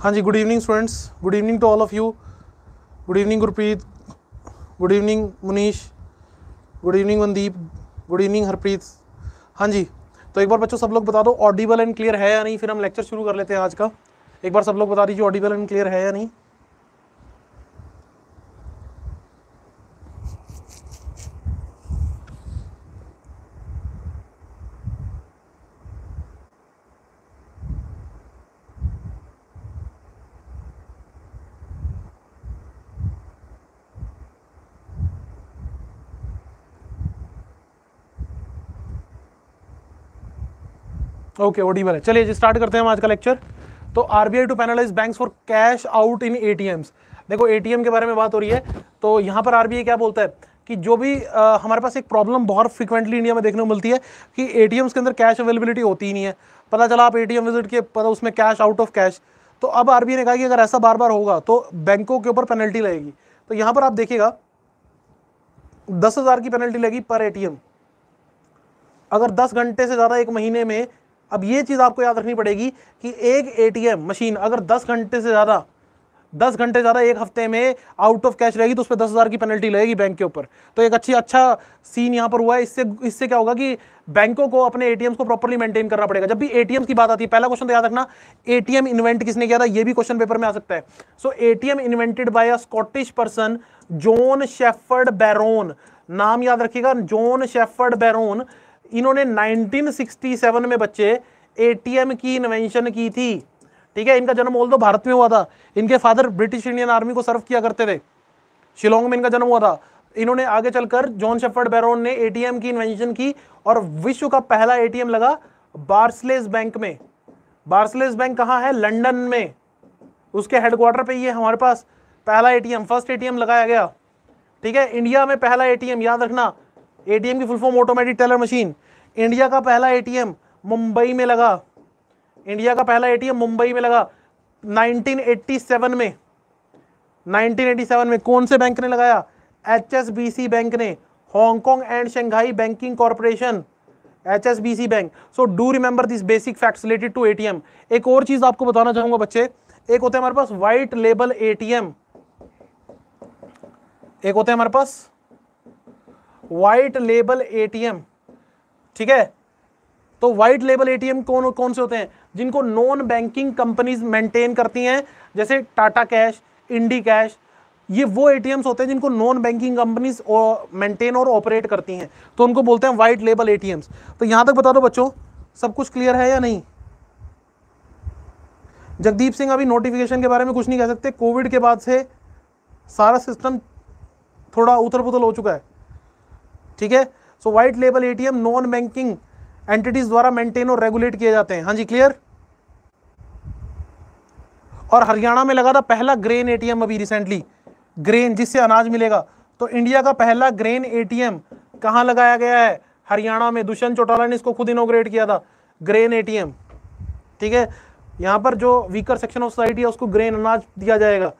हाँ जी good evening students good evening to all of you good evening Gurpreet good evening Munish good evening Mandeep good evening Harpreet हाँ जी तो एक बार बच्चों सब लोग बता दो ऑडिबल एंड क्लियर है या नहीं फिर हम लेक्चर शुरू कर लेते हैं आज का एक बार सब लोग बता दीजिए ऑडिबल एंड क्लियर है या नहीं ओके ओडीबल है चलिए स्टार्ट करते हैं हम आज का लेक्चर तो RBI to penalize banks for cash out in ATMs देखो एटीएम के बारे में बात हो रही है तो यहाँ पर आरबीआई क्या बोलता है कि जो भी आ, हमारे पास एक प्रॉब्लम बहुत फ्रिक्वेंटली इंडिया में देखने को मिलती है कि ए के अंदर कैश अवेलेबिलिटी होती ही नहीं है पता चला आप ए विजिट किए पता उसमें कैश आउट ऑफ कैश तो अब आर ने कहा कि अगर ऐसा बार बार होगा तो बैंकों के ऊपर पेनल्टी लगेगी तो यहाँ पर आप देखिएगा दस हज़ार की पेनल्टी लगी पर एम अगर दस घंटे से ज़्यादा एक महीने में अब ये चीज़ आपको याद रखनी पड़ेगी कि एक एटीएम मशीन अगर 10 घंटे से ज़्यादा 10 घंटे ज़्यादा एक हफ्ते में आउट ऑफ कैश रहेगी तो उस पर दस हज़ार की पेनल्टी लगेगी बैंक के ऊपर तो एक अच्छी अच्छा सीन यहाँ पर हुआ है इससे इससे क्या होगा कि बैंकों को अपने एटीएम्स को प्रॉपरली मेंटेन करना पड़ेगा जब भी एटीएम की बात आती है पहला क्वेश्चन तो याद रखना एटीएम इन्वेंट किसने किया था ये भी क्वेश्चन पेपर में आ सकता है so a invented by a Scottish person John Shepherd Barron नाम याद रखिएगा जॉन शेफर्ड बैरोन इन्होंने 1967 में बच्चे एटीएम की इन्वेंशन की थी ठीक है इनका जन्म ऑल दो भारत में हुआ था इनके फादर ब्रिटिश इंडियन आर्मी को सर्व किया करते थे शिलोंग में इनका जन्म हुआ था इन्होंने आगे चलकर जॉन शेफर्ड बैरोन ने एटीएम की इन्वेंशन की और विश्व का पहला एटीएम लगा बार्सलेस बैंक में बार्सलेस बैंक कहाँ है लंदन में उसके हेडक्वार्टर पे ये हमारे पास पहला एटीएम फर्स्ट एटीएम लगाया गया ठीक है इंडिया में पहला एटीएम याद रखना एटीएम की full form automatic teller machine India का पहला एटीएम मुंबई में लगा इंडिया का पहला एटीएम मुंबई में लगा 1987 में 1987 में कौन से बैंक ने लगाया एचएसबीसी बैंक ने Hong Kong and Shanghai banking corporation C bank so do remember this basic facts related to M एक और चीज आपको बताना चाहूंगा बच्चे एक होता है हमारे पास व्हाइट लेबल एम एक होता है हमारे पास वाइट लेबल एटीएम ठीक है तो वाइट लेबल एटीएम कौन कौन से होते हैं जिनको नॉन बैंकिंग कंपनीज मेंटेन करती हैं जैसे टाटा कैश इंडी कैश ये वो एटीएम्स होते हैं जिनको नॉन बैंकिंग कंपनीज मेंटेन और ऑपरेट करती हैं तो उनको बोलते हैं वाइट लेबल एटीएम्स तो यहां तक बता दो बच्चों सब कुछ क्लियर है या नहीं जगदीप सिंह अभी नोटिफिकेशन के बारे में कुछ नहीं कह सकते कोविड के बाद से सारा सिस्टम थोड़ा उथल पुथल हो चुका है ठीक है so white label ATM non banking entities द्वारा मेंटेन और रेगुलेट किए जाते हैं हाँ जी क्लियर और हरियाणा में लगा था पहला ग्रेन एटीएम अभी रिसेंटली ग्रेन जिससे अनाज मिलेगा तो इंडिया का पहला ग्रेन एटीएम कहाँ लगाया गया है हरियाणा में दुष्यंत चौटाला ने इसको खुद इनोग्रेट किया था ग्रेन एटीएम ठीक है यहाँ पर जो वीकर सेक्शन ऑफ सोसाइटी है उसको ग्रेन अनाज दिया जाएगा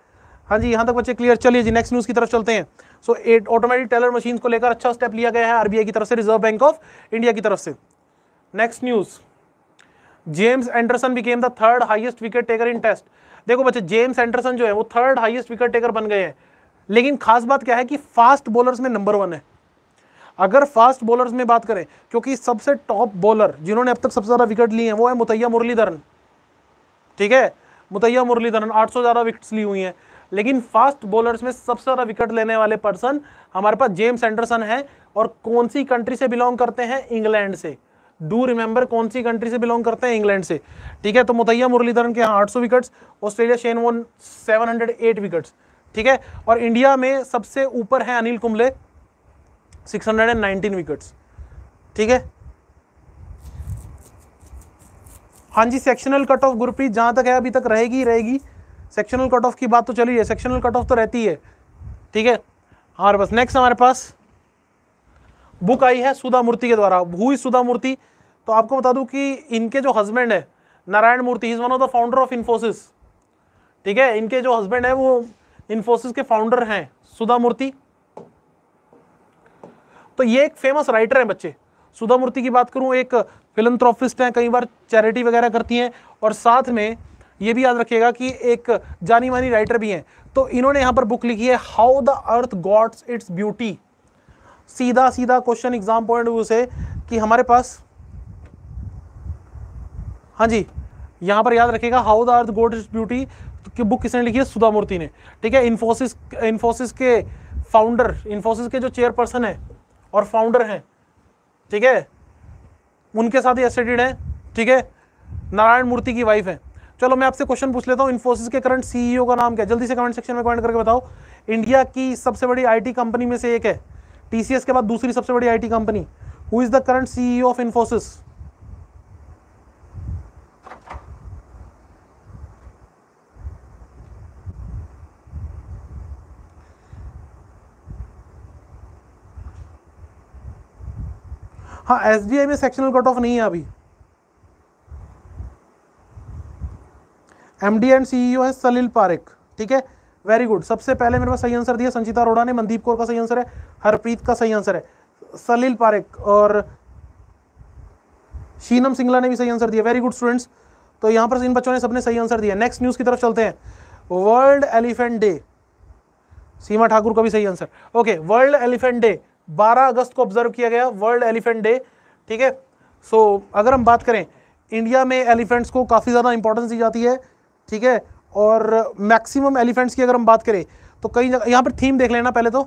हाँ जी यहाँ तक बच्चे क्लियर चलिए जी नेक्स्ट न्यूज़ की तरफ चलते हैं so at automatic teller machine को लेकर अच्छा स्टेप लिया गया है आरबीआई की तरफ से रिजर्व बैंक ऑफ इंडिया की तरफ से next news James Anderson became the third highest wicket taker in test देखो बच्चे जेम्स एंडरसन जो है वो थर्ड हाइएस्ट विकेट टेकर बन गए हैं लेकिन खास बात क्या है कि फास्ट बॉलर्स में नंबर वन है अगर फास्ट बॉलर्स में बात करें क्योंकि सबसे टॉप बॉलर जिन्होंने अब तक सबसे ज़्यादा विकेट लिए हैं वो है मुतैया मुरलीधरन ठीक है मुतैया मुरलीधरन सौ ज़्यादा विकेट्स ली हुई हैं लेकिन फास्ट बॉलर्स में सबसे ज़्यादा विकेट लेने वाले पर्सन हमारे पास जेम्स एंडरसन है और कौन सी कंट्री से बिलोंग करते हैं इंग्लैंड से डू रिमेंबर कौन सी कंट्री से बिलोंग करते हैं इंग्लैंड से ठीक है तो मुतैया मुरलीधरन के यहाँ आठ सौ wickets Australia Shane Warne seven hundred eight wickets ठीक है और इंडिया में सबसे ऊपर है Anil Kumble six hundred and nineteen wickets ठीक है हाँ जी सेक्शनल कट ऑफ गुरप्रीत जहां तक है अभी तक रहेगी रहेगी सेक्शनल कट ऑफ की बात तो चली है सेक्शनल कट ऑफ तो रहती है ठीक है हाँ, हमारे पास नेक्स्ट हमारे पास बुक आई है सुधा मूर्ति के द्वारा हुई सुधा मूर्ति तो आपको बता दूं कि इनके जो हस्बैंड है Narayana Murthy is one of the founder of Infosys ठीक है इनके जो हस्बैंड है वो इन्फोसिस के फाउंडर हैं सुधा मूर्ति तो ये एक फेमस राइटर है बच्चे सुधा मूर्ति की बात करूं एक फिलंथ्रोफिस्ट हैं कई बार चैरिटी वगैरह करती हैं और साथ में ये भी याद रखिएगा कि एक जानी मानी राइटर भी हैं तो इन्होंने यहाँ पर बुक लिखी है how the earth got its beauty सीधा सीधा क्वेश्चन एग्जाम पॉइंट व्यू से कि हमारे पास हाँ जी यहाँ पर याद रखेगा how the earth got its beauty की बुक किसने लिखी है सुधा मूर्ति ने ठीक है इन्फोसिस इन्फोसिस के फाउंडर इन्फोसिस के जो चेयरपर्सन है और फाउंडर हैं ठीक है उनके साथ ही एसेडिड हैं ठीक है नारायण मूर्ति की वाइफ है चलो मैं आपसे क्वेश्चन पूछ लेता हूँ इन्फोसिस के करंट सीईओ का नाम क्या जल्दी से कमेंट सेक्शन में कमेंट करके बताओ इंडिया की सबसे बड़ी आईटी कंपनी में से एक है टीसीएस के बाद दूसरी सबसे बड़ी IT company who is the current CEO of Infosys हाँ एस में सेक्शनल कट ऑफ नहीं है अभी एम डी एंड सीईओ है सलील पारिक ठीक है वेरी गुड सबसे पहले मेरे पास सही आंसर दिया संचिता अरोड़ा ने मनदीप कौर का सही आंसर है हरप्रीत का सही आंसर है सलील पारिक और शीनम सिंगला ने भी सही आंसर दिया वेरी गुड स्टूडेंट्स तो यहाँ पर इन बच्चों ने सबने सही आंसर दिया नेक्स्ट न्यूज़ की तरफ चलते हैं world elephant day Seema Thakur का भी सही answer okay world elephant day 12 अगस्त को ऑब्जर्व किया गया वर्ल्ड एलिफेंट डे ठीक है सो अगर हम बात करें इंडिया में एलिफेंट्स को काफ़ी ज़्यादा इंपॉर्टेंस दी जाती है ठीक है और मैक्सिमम एलिफेंट्स की अगर हम बात करें तो कई जगह यहाँ पर थीम देख लेना पहले तो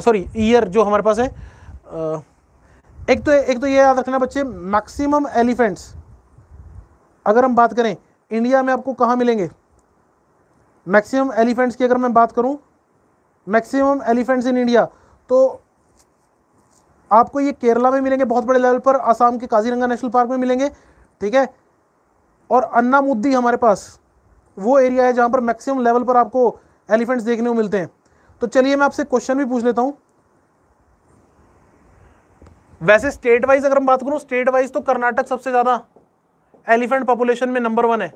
सॉरी ईयर जो हमारे पास है आ, एक तो एक तो ये याद रखना बच्चे मैक्सिमम एलिफेंट्स अगर हम बात करें इंडिया में आपको कहाँ मिलेंगे मैक्सिमम एलिफेंट्स की अगर मैं बात करूँ मैक्सिमम एलिफेंट्स इन इंडिया तो आपको ये केरला में मिलेंगे बहुत बड़े लेवल पर आसाम के काजीरंगा नेशनल पार्क में मिलेंगे ठीक है और मुद्दी हमारे पास वो एरिया है जहाँ पर मैक्सिमम लेवल पर आपको एलिफेंट्स देखने को मिलते हैं तो चलिए मैं आपसे क्वेश्चन भी पूछ लेता हूँ वैसे स्टेट वाइज अगर हम बात करूं स्टेट वाइज तो कर्नाटक सबसे ज़्यादा एलिफेंट पॉपुलेशन में नंबर वन है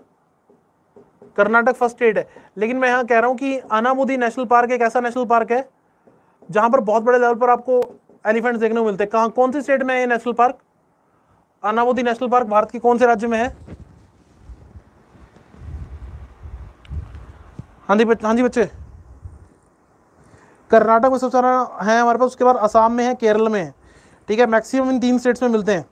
कर्नाटक फर्स्ट स्टेट है लेकिन मैं यहां कह रहा हूं कि अनामुदी नेशनल पार्क एक ऐसा नेशनल पार्क है जहां पर बहुत बड़े लेवल पर आपको एलिफेंट्स देखने को मिलते हैं कहा कौन सी स्टेट में है ये national park Anamudi national park Bharat के कौन से राज्य में है हाँ जी हाँ जी बच्चे कर्नाटक में सबसे ज़्यादा है हमारे पास उसके बाद असम में है केरल में है ठीक है मैक्सिमम इन तीन स्टेट्स में मिलते हैं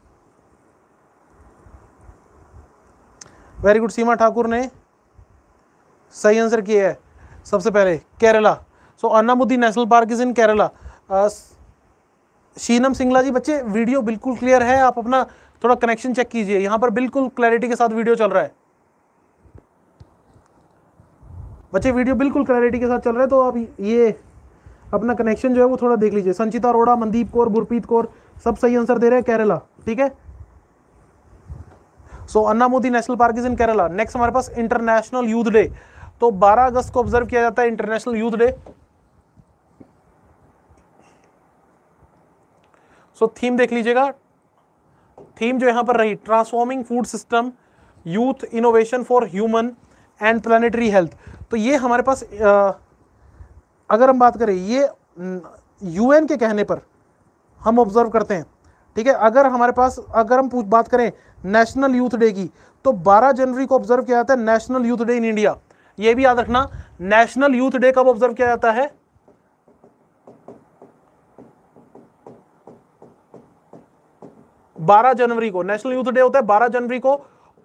वेरी गुड सीमा ठाकुर ने सही आंसर किया है सबसे पहले Kerala so Anamudi national park is in Kerala Sheenam Singla ji बच्चे वीडियो बिल्कुल क्लियर है आप अपना थोड़ा कनेक्शन चेक कीजिए यहाँ पर बिल्कुल क्लैरिटी के साथ वीडियो चल रहा है बच्चे वीडियो बिल्कुल क्लैरिटी के साथ चल रहा है तो आप ये अपना कनेक्शन जो है वो थोड़ा देख लीजिए संचिता अरोड़ा मनदीप कौर गुरप्रीत कौर सब सही आंसर दे रहे हैं केरला ठीक है so Modi national park is in Kerala next हमारे पास इंटरनेशनल यूथ डे तो 12 अगस्त को ऑब्जर्व किया जाता है international youth day so theme देख लीजिएगा थीम जो यहां पर रही transforming food system youth innovation for human and planetary health तो ये हमारे पास आ, अगर हम बात करें ये यूएन के कहने पर हम ऑब्जर्व करते हैं ठीक है अगर हमारे पास अगर हम पूछ बात करें नेशनल यूथ डे की तो 12 जनवरी को ऑब्जर्व किया जाता है national youth day in India ये भी याद रखना नेशनल यूथ डे कब ऑब्जर्व किया जाता है बारह जनवरी को नेशनल यूथ डे होता है बारह जनवरी को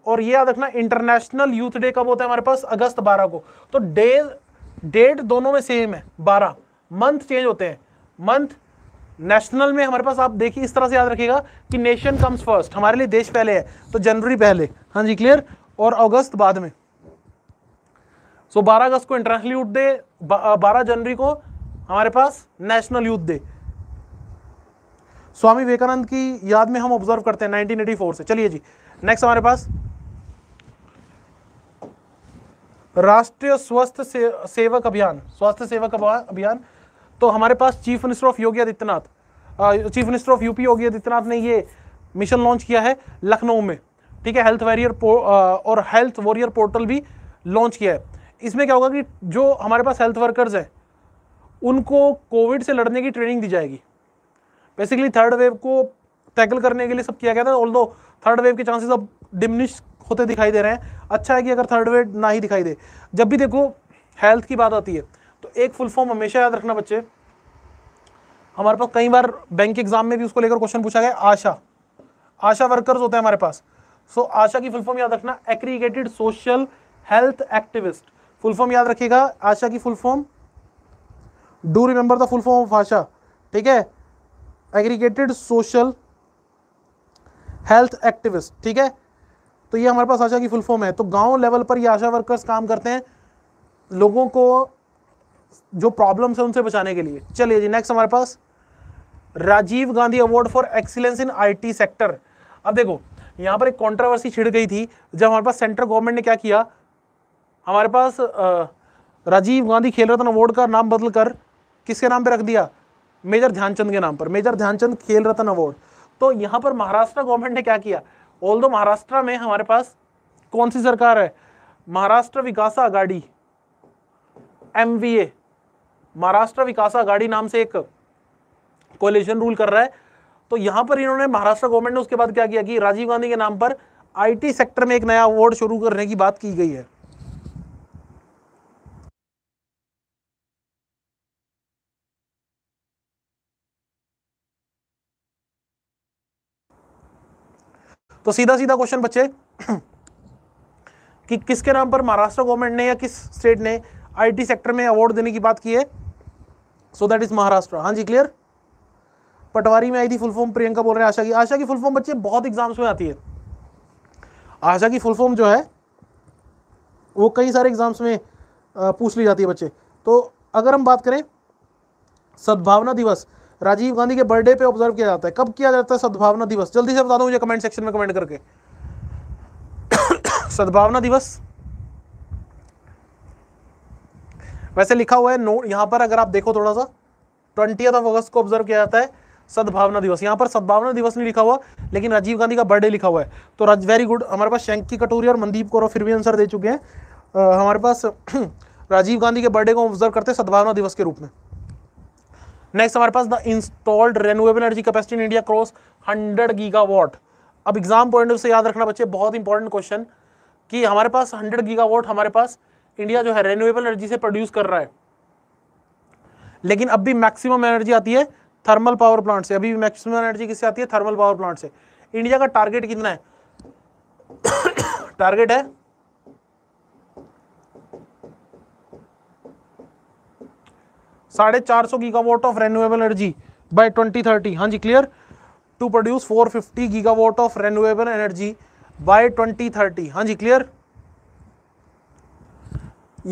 और ये याद रखना इंटरनेशनल यूथ डे कब होता है हमारे पास अगस्त 12 को तो डे डेट दोनों में सेम है 12 मंथ चेंज होते हैं मंथ नेशनल में हमारे पास आप देखिए इस तरह से याद रखिएगा कि नेशन कम्स फर्स्ट हमारे लिए देश पहले है तो जनवरी पहले हाँ जी क्लियर और अगस्त बाद में सो so, 12 अगस्त को इंटरनेशनल यूथ डे 12 जनवरी को हमारे पास national youth day Swami Vivekananda की याद में हम ऑब्जर्व करते हैं 1984 से चलिए जी नेक्स्ट हमारे पास राष्ट्रीय स्वास्थ्य से, सेवक अभियान स्वास्थ्य सेवक अभियान तो हमारे पास chief minister of Yogi Adityanath chief minister of UP Yogi Adityanath ने ये मिशन लॉन्च किया है लखनऊ में ठीक है हेल्थ वॉरियर और हेल्थ वॉरियर पोर्टल भी लॉन्च किया है इसमें क्या होगा कि जो हमारे पास हेल्थ वर्कर्स हैं उनको कोविड से लड़ने की ट्रेनिंग दी जाएगी बेसिकली थर्ड वेव को टैकल करने के लिए सब किया गया था ऑल थर्ड वेव के चांसेस अब डिमिनिश होते दिखाई दे रहे हैं अच्छा है कि अगर थर्ड वेड ना ही दिखाई दे जब भी देखो हेल्थ की बात आती है तो एक फुल फॉर्म हमेशा याद रखना बच्चे हमारे पास कई बार बैंक एग्जाम में भी उसको लेकर क्वेश्चन पूछा गया आशा आशा वर्कर्स होते हैं हमारे पास सो so, आशा की फुल फॉर्म याद रखना aggregated social health activist full form याद रखिएगा आशा की full form do remember the full form of ASHA ठीक है एग्रीगेटेड सोशल हेल्थ एक्टिविस्ट ठीक है तो ये हमारे पास आशा की फुल फॉर्म है तो गांव लेवल पर ये आशा वर्कर्स काम करते हैं लोगों को जो प्रॉब्लम्स है उनसे बचाने के लिए चलिए जी नेक्स्ट हमारे पास Rajiv Gandhi award for excellence in I sector अब देखो यहाँ पर एक कंट्रोवर्सी छिड़ गई थी जब हमारे पास सेंट्रल गवर्नमेंट ने क्या किया हमारे पास राजीव गांधी खेल रत्न अवार्ड का नाम बदल कर किसके नाम पर रख दिया मेजर ध्यानचंद के नाम पर मेजर ध्यानचंद खेल रत्न अवार्ड तो यहाँ पर महाराष्ट्र गवर्नमेंट ने क्या किया ऑल दो महाराष्ट्र में हमारे पास कौन सी सरकार है महाराष्ट्र विकास आगाड़ी एम महाराष्ट्र विकास आगाड़ी नाम से एक कोलेशन रूल कर रहा है तो यहां पर इन्होंने महाराष्ट्र गवर्नमेंट ने उसके बाद क्या किया कि राजीव गांधी के नाम पर आईटी सेक्टर में एक नया अवार्ड शुरू करने की बात की गई है तो सीधा सीधा क्वेश्चन बच्चे कि किसके नाम पर महाराष्ट्र गवर्नमेंट ने या किस स्टेट ने आईटी सेक्टर में अवार्ड देने की बात की है सो दैट इज महाराष्ट्र हाँ जी क्लियर पटवारी में आई थी फुल फॉर्म प्रियंका बोल रहे हैं आशा की आशा की फुल फॉर्म बच्चे बहुत एग्जाम्स में आती है आशा की फुल फॉर्म जो है वो कई सारे एग्जाम्स में पूछ ली जाती है बच्चे तो अगर हम बात करें सद्भावना दिवस राजीव गांधी के बर्थडे पे ऑब्जर्व किया जाता है कब किया जाता है सद्भावना दिवस जल्दी से बता दो मुझे कमेंट सेक्शन में कमेंट करके सद्भावना दिवस वैसे लिखा हुआ है नोट यहां पर अगर आप देखो थोड़ा सा ट्वेंटी अगस्त को ऑब्जर्व किया जाता है सद्भावना दिवस यहाँ पर सद्भावना दिवस नहीं लिखा हुआ लेकिन राजीव गांधी का बर्थडे लिखा हुआ है तो वेरी गुड हमारे पास शंकी कटोरी और मनदीप कौर फिर भी आंसर दे चुके हैं हमारे पास राजीव गांधी के बर्थडे को ऑब्जर्व करते हैं सद्भावना दिवस के रूप में नेक्स्ट हमारे पास the installed renewable energy capacity in India cross hundred gigawatt अब एग्जाम पॉइंट से याद रखना बच्चे बहुत इंपॉर्टेंट क्वेश्चन कि हमारे पास हंड्रेड गीगावाट हमारे पास इंडिया जो है रेन्यूएबल एनर्जी से प्रोड्यूस कर रहा है लेकिन अब भी मैक्सिमम एनर्जी आती है थर्मल पावर प्लांट से अभी भी मैक्सिमम एनर्जी किससे आती है थर्मल पावर प्लांट से इंडिया का टारगेट कितना है टारगेट है साढ़े चार सौ gigawatt of renewable energy by 2030 हाँ जी clear to produce 450 gigawatt of renewable energy by 2030 हाँ जी क्लियर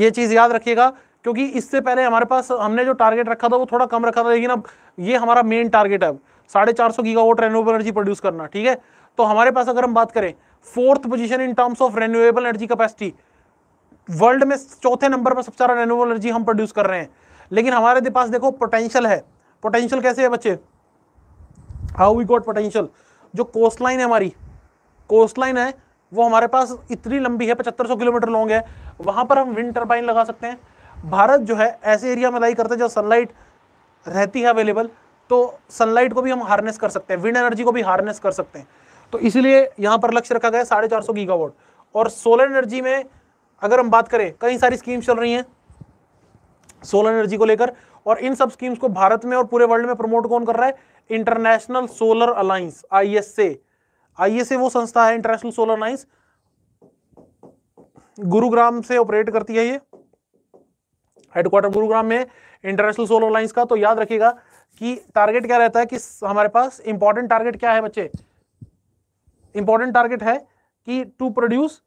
ये चीज़ याद रखिएगा क्योंकि इससे पहले हमारे पास हमने जो टारगेट रखा था वो थोड़ा कम रखा था लेकिन अब ये हमारा मेन टारगेट है साढ़े चार सौ गीगावाट रेन्यूएबल एनर्जी प्रोड्यूस करना ठीक है तो हमारे पास अगर हम बात करें fourth position in terms of renewable energy capacity world में चौथे नंबर पर सबसे ज्यादा रेन्यूएबल एनर्जी हम प्रोड्यूस कर रहे हैं लेकिन हमारे पास देखो पोटेंशियल है पोटेंशियल कैसे है बच्चे हाउ वी गॉट पोटेंशियल जो कोस्ट लाइन है हमारी कोस्ट लाइन है वो हमारे पास इतनी लंबी है पचहत्तर किलोमीटर लॉन्ग है वहां पर हम विंड टर्बाइन लगा सकते हैं भारत जो है ऐसे एरिया में लाई करते हैं जब सनलाइट रहती है अवेलेबल तो सनलाइट को भी हम हार्नेस कर सकते हैं विंड एनर्जी को भी हार्नेस कर सकते हैं तो इसलिए यहाँ पर लक्ष्य रखा गया साढ़े चार सौ गीगावाट और सोलर एनर्जी में अगर हम बात करें कई सारी स्कीम्स चल रही हैं सोलर एनर्जी को लेकर और इन सब स्कीम्स को भारत में और पूरे वर्ल्ड में प्रमोट कौन कर रहा है international solar alliance ISA ISA वो संस्था है इंटरनेशनल सोलर अलायंस गुरुग्राम से ऑपरेट करती है ये हेडक्वार्टर गुरुग्राम में इंटरनेशनल सोलर अलायंस का तो याद रखिएगा कि टारगेट क्या रहता है कि हमारे पास इंपॉर्टेंट टारगेट क्या है बच्चे इंपॉर्टेंट टारगेट है कि to produce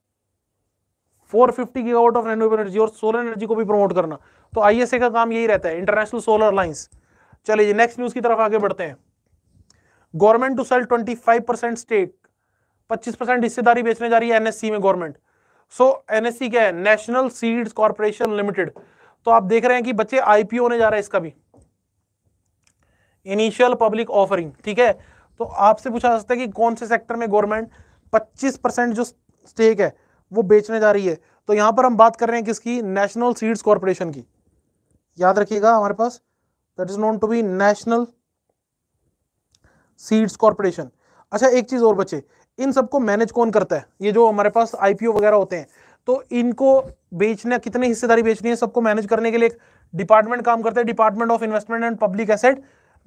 450 gigawatt of renewable energy और सोलर एनर्जी को भी प्रमोट करना तो आईएसए का काम यही रहता है इंटरनेशनल सोलर अलायंस चलिए नेक्स्ट न्यूज की तरफ आगे बढ़ते हैं government to sell 25 percent stake 25 percent हिस्सेदारी बेचने जा रही है एनएससी में गवर्नमेंट सो एनएससी क्या है नेशनल सीड्स कॉर्पोरेशन लिमिटेड तो आप देख रहे हैं कि बच्चे आईपीओ होने जा रहा है इसका भी इनिशियल पब्लिक ऑफरिंग ठीक है तो आपसे पूछा जा सकता है कि कौन से सेक्टर में गवर्नमेंट 25 परसेंट जो स्टेक है वो बेचने जा रही है तो यहाँ पर हम बात कर रहे हैं किसकी नेशनल सीड्स कॉरपोरेशन की याद रखिएगा हमारे पास that is known to be national seeds corporation अच्छा एक चीज़ और बच्चे इन सबको मैनेज कौन करता है ये जो हमारे पास आईपीओ वगैरह होते हैं तो इनको बेचना कितने हिस्सेदारी बेचनी है सबको मैनेज करने के लिए एक डिपार्टमेंट काम करता है department of investment and public asset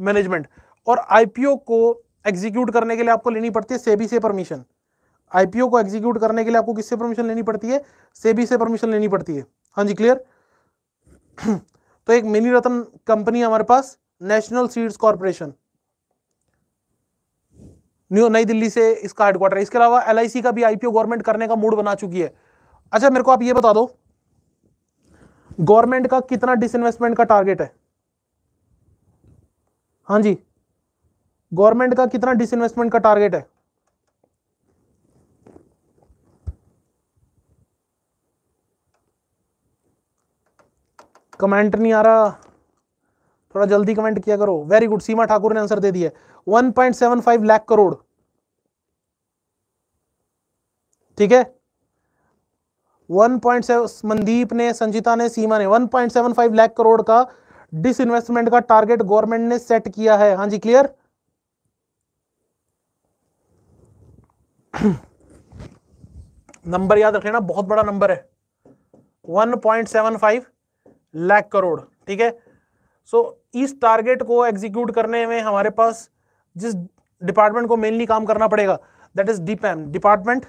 management और आईपीओ को एग्जीक्यूट करने के लिए आपको लेनी पड़ती है सेबी से परमिशन आईपीओ को एग्जीक्यूट करने के लिए आपको किससे परमिशन लेनी पड़ती है सेबी से परमिशन लेनी पड़ती है हाँ जी क्लियर तो एक मिनी रतन कंपनी हमारे पास national seeds corporation new New Delhi से इसका हेडक्वार्टर इसके अलावा एल का भी आईपीओ गवर्नमेंट करने का मूड बना चुकी है अच्छा मेरे को आप ये बता दो गवर्नमेंट का कितना डिसइन्वेस्टमेंट का टारगेट है हाँ जी गवर्नमेंट का कितना डिसइन्वेस्टमेंट का टारगेट है कमेंट नहीं आ रहा थोड़ा जल्दी कमेंट किया करो वेरी गुड सीमा ठाकुर ने आंसर दे दिया one point seven five lakh crore ठीक है वन पॉइंट सेवन मनदीप ने संजीता ने सीमा ने one point seven five lakh crore का इन्वेस्टमेंट का टारगेट गवर्नमेंट ने सेट किया है हाँ जी क्लियर नंबर याद रखना बहुत बड़ा नंबर है 1.75 लाख करोड़ ठीक है सो so, इस टारगेट को एग्जीक्यूट करने में हमारे पास जिस डिपार्टमेंट को मेनली काम करना पड़ेगा that is DIPAM department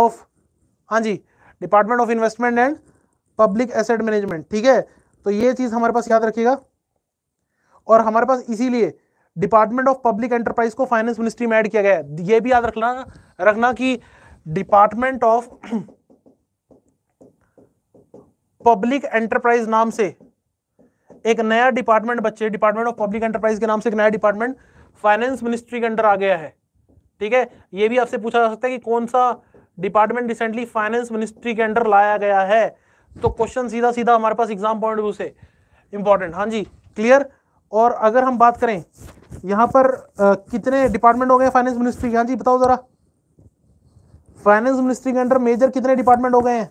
of हाँ जी department of investment and public asset management ठीक है तो ये चीज़ हमारे पास याद रखिएगा और हमारे पास इसीलिए डिपार्टमेंट ऑफ पब्लिक एंटरप्राइज को फाइनेंस मिनिस्ट्री में ऐड किया गया है ये भी याद रखना रखना कि डिपार्टमेंट ऑफ पब्लिक एंटरप्राइज नाम से एक नया डिपार्टमेंट बच्चे डिपार्टमेंट ऑफ पब्लिक एंटरप्राइज के नाम से एक नया डिपार्टमेंट फाइनेंस मिनिस्ट्री के अंडर आ गया है ठीक है ये भी आपसे पूछा जा सकता है कि कौन सा डिपार्टमेंट रिसेंटली फाइनेंस मिनिस्ट्री के अंडर लाया गया है तो क्वेश्चन सीधा सीधा हमारे पास एग्जाम पॉइंट व्यू से इंपॉर्टेंट हाँ जी क्लियर और अगर हम बात करें यहां पर आ, कितने डिपार्टमेंट हो गए फाइनेंस मिनिस्ट्री के हाँ जी बताओ ज़रा फाइनेंस मिनिस्ट्री के अंडर मेजर कितने डिपार्टमेंट हो गए हैं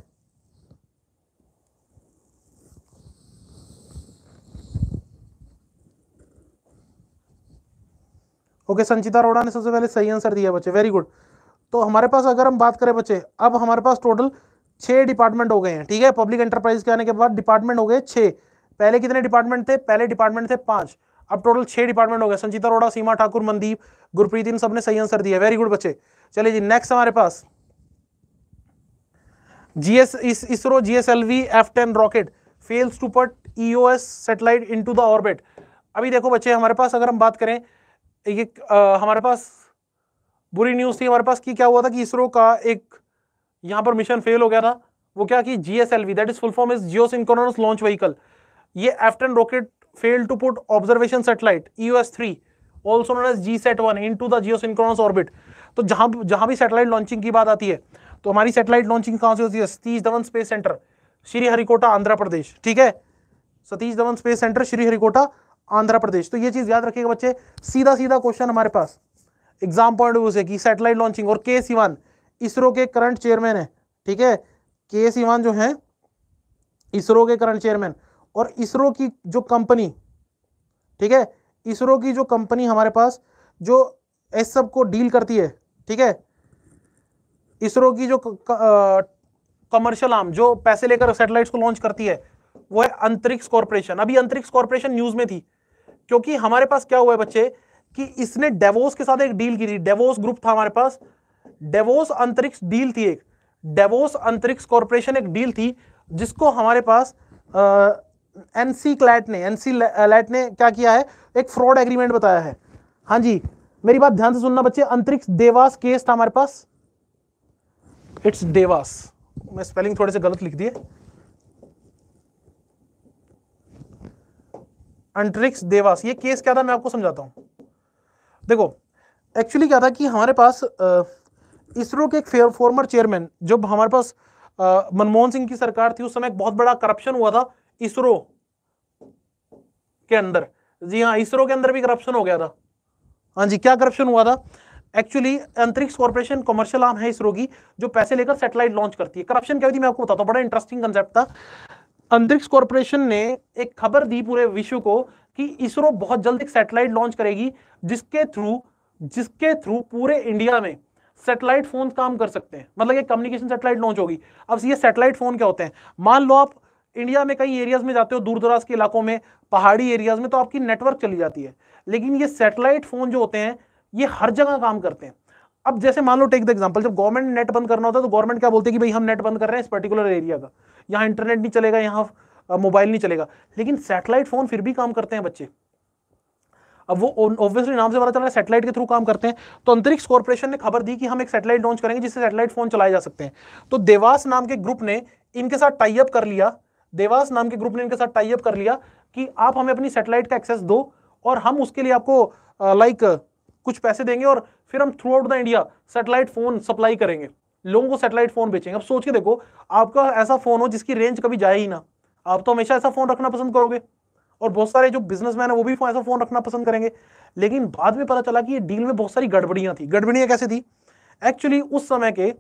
ओके संचिता रोड़ा ने सबसे पहले सही आंसर दिया बच्चे वेरी गुड तो हमारे पास अगर हम बात करें बच्चे अब हमारे पास टोटल छह डिपार्टमेंट हो गए हैं ठीक है पब्लिक एंटरप्राइज के आने के बाद डिपार्टमेंट हो गए छह पहले कितने डिपार्टमेंट थे पहले डिपार्टमेंट थे पांच अब टोटल छह डिपार्टमेंट हो गए संचिता अरोड़ा सीमा ठाकुर मनदीप गुरप्रीत इन सब ने सही आंसर दिया वेरी गुड बच्चे चलिए जी नेक्स्ट हमारे पास GS ISRO GSLV F ten rocket fails to put satellite into the orbit अभी देखो बच्चे हमारे पास अगर हम बात करें ये आ, हमारे पास बुरी न्यूज़ थी हमारे पास कि क्या हुआ था कि इसरो का एक यहां पर मिशन फेल हो गया था वो क्या कि G S L V that is full form is geosynchronous launch vehicle ये F ten rocket fail to put failed to put three also known as GSAT one into the geo geosynchronous orbit तो जहां जहां भी satellite launching की बात आती है तो हमारी सेटेलाइट लॉन्चिंग कहां से होती है Satish Dhawan space centre Sriharikota Andhra Pradesh ठीक है Satish Dhawan space centre Sriharikota Andhra Pradesh तो ये चीज़ याद रखिएगा बच्चे सीधा सीधा क्वेश्चन हमारे पास एग्जाम पॉइंट व्यू से कि सैटेलाइट लॉन्चिंग और के सीवान इसरो के करंट चेयरमैन है ठीक है के सीवान जो है इसरो के करंट चेयरमैन और इसरो की जो कंपनी ठीक है इसरो की जो कंपनी हमारे पास जो इस सब को डील करती है ठीक है इसरो की जो कमर्शियल आर्म जो पैसे लेकर सैटेलाइट्स को लॉन्च करती है वो है अंतरिक्ष कॉरपोरेशन अभी अंतरिक्ष कॉरपोरेशन न्यूज में थी क्योंकि हमारे पास क्या हुआ है बच्चे कि इसने डेवोस के साथ एक डील की थी डेवोस ग्रुप था हमारे पास डेवोस अंतरिक्ष डील थी एक डेवोस अंतरिक्ष कॉरपोरेशन एक डील थी जिसको हमारे पास एनसी क्लैट ने एनसी लैट ने क्या किया है एक फ्रॉड एग्रीमेंट बताया है हाँ जी मेरी बात ध्यान से सुनना बच्चे अंतरिक्ष देवास केस था हमारे पास इट्स देवास मैं स्पेलिंग थोड़े से गलत लिख दिए अंतरिक्ष देवास ये केस क्या था मैं आपको समझाता हूँ देखो एक्चुअली क्या था कि हमारे पास इसरो के एक फॉर्मर चेयरमैन जब हमारे पास मनमोहन सिंह की सरकार थी उस समय एक बहुत बड़ा करप्शन हुआ था इसरो के अंदर जी हाँ इसरो के अंदर भी करप्शन हो गया था हाँ जी क्या करप्शन हुआ था एक्चुअली अंतरिक्ष कॉर्पोरेशन कॉमर्शियल आर्म है इसरो की जो पैसे लेकर सैटेलाइट लॉन्च करती है करप्शन क्या हुई थी मैं आपको बताता हूँ बड़ा इंटरेस्टिंग कंसेप्ट था अंतरिक्ष कॉरपोरेशन ने एक खबर दी पूरे विश्व को कि इसरो बहुत जल्द एक सैटेलाइट लॉन्च करेगी जिसके थ्रू जिसके थ्रू पूरे इंडिया में सैटेलाइट फोन काम कर सकते हैं मतलब ये कम्युनिकेशन सैटेलाइट लॉन्च होगी अब ये सैटेलाइट फोन क्या होते हैं मान लो आप इंडिया में कई एरियाज में जाते हो दूर दराज के इलाकों में पहाड़ी एरियाज में तो आपकी नेटवर्क चली जाती है लेकिन ये सैटेलाइट फोन जो होते हैं ये हर जगह काम करते हैं अब जैसे मान लो टेक द एग्जाम्पल जब गवर्नमेंट नेट बंद करना होता है तो गवर्नमेंट क्या बोलते हैं कि भाई हम नेट बंद कर रहे हैं इस पर्टिकुलर एरिया का यहाँ इंटरनेट नहीं चलेगा यहाँ मोबाइल नहीं चलेगा लेकिन सैटेलाइट फ़ोन फिर भी काम करते हैं बच्चे अब वो ऑब्वियसली नाम से पता चल रहा है सैटेलाइट के थ्रू काम करते हैं तो अंतरिक्ष कॉरपोरेशन ने खबर दी कि हम एक सैटेलाइट लॉन्च करेंगे जिससे सैटेलाइट फ़ोन चलाए जा सकते हैं तो देवास नाम के ग्रुप ने इनके साथ टाइप कर लिया देवास नाम के ग्रुप ने इनके साथ टाइप कर लिया कि आप हमें अपनी सैटेलाइट का एक्सेस दो और हम उसके लिए आपको लाइक कुछ पैसे देंगे और फिर हम throughout the India satellite phone supply करेंगे लोगों को सेटेलाइट फोन बेचेंगे अब सोच के देखो आपका ऐसा फोन हो जिसकी रेंज कभी जाए ही ना आप तो हमेशा ऐसा फोन रखना पसंद करोगे और बहुत सारे जो बिजनेसमैन है वो भी ऐसा फोन रखना पसंद करेंगे लेकिन बाद में पता चला कि ये डील में बहुत सारी गड़बड़ियां थी गड़बड़ियां कैसे थी एक्चुअली उस समय के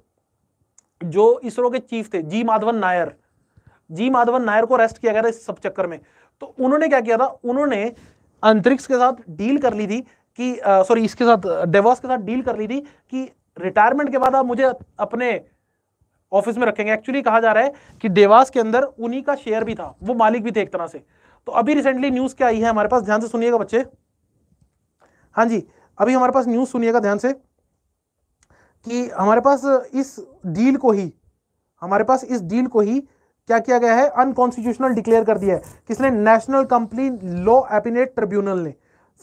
जो इसरो के चीफ थे जी माधवन नायर जी माधवन नायर को अरेस्ट किया गया था इस सब चक्कर में तो उन्होंने क्या किया था उन्होंने अंतरिक्ष के साथ डील कर ली थी कि सॉरी इसके साथ डेवास के साथ डील कर ली थी कि रिटायरमेंट के बाद आप मुझे अपने ऑफिस में रखेंगे एक्चुअली कहा जा रहा है कि देवास के अंदर उन्हीं का शेयर भी था वो मालिक भी थे एक तरह से तो अभी रिसेंटली न्यूज क्या आई है हमारे पास ध्यान से सुनिएगा बच्चे हाँ जी अभी हमारे पास न्यूज सुनिएगा ध्यान से कि हमारे पास इस डील को ही हमारे पास इस डील को ही क्या किया गया है अनकॉन्स्टिट्यूशनल डिक्लेयर कर दिया है किसने national company law appellate tribunal ने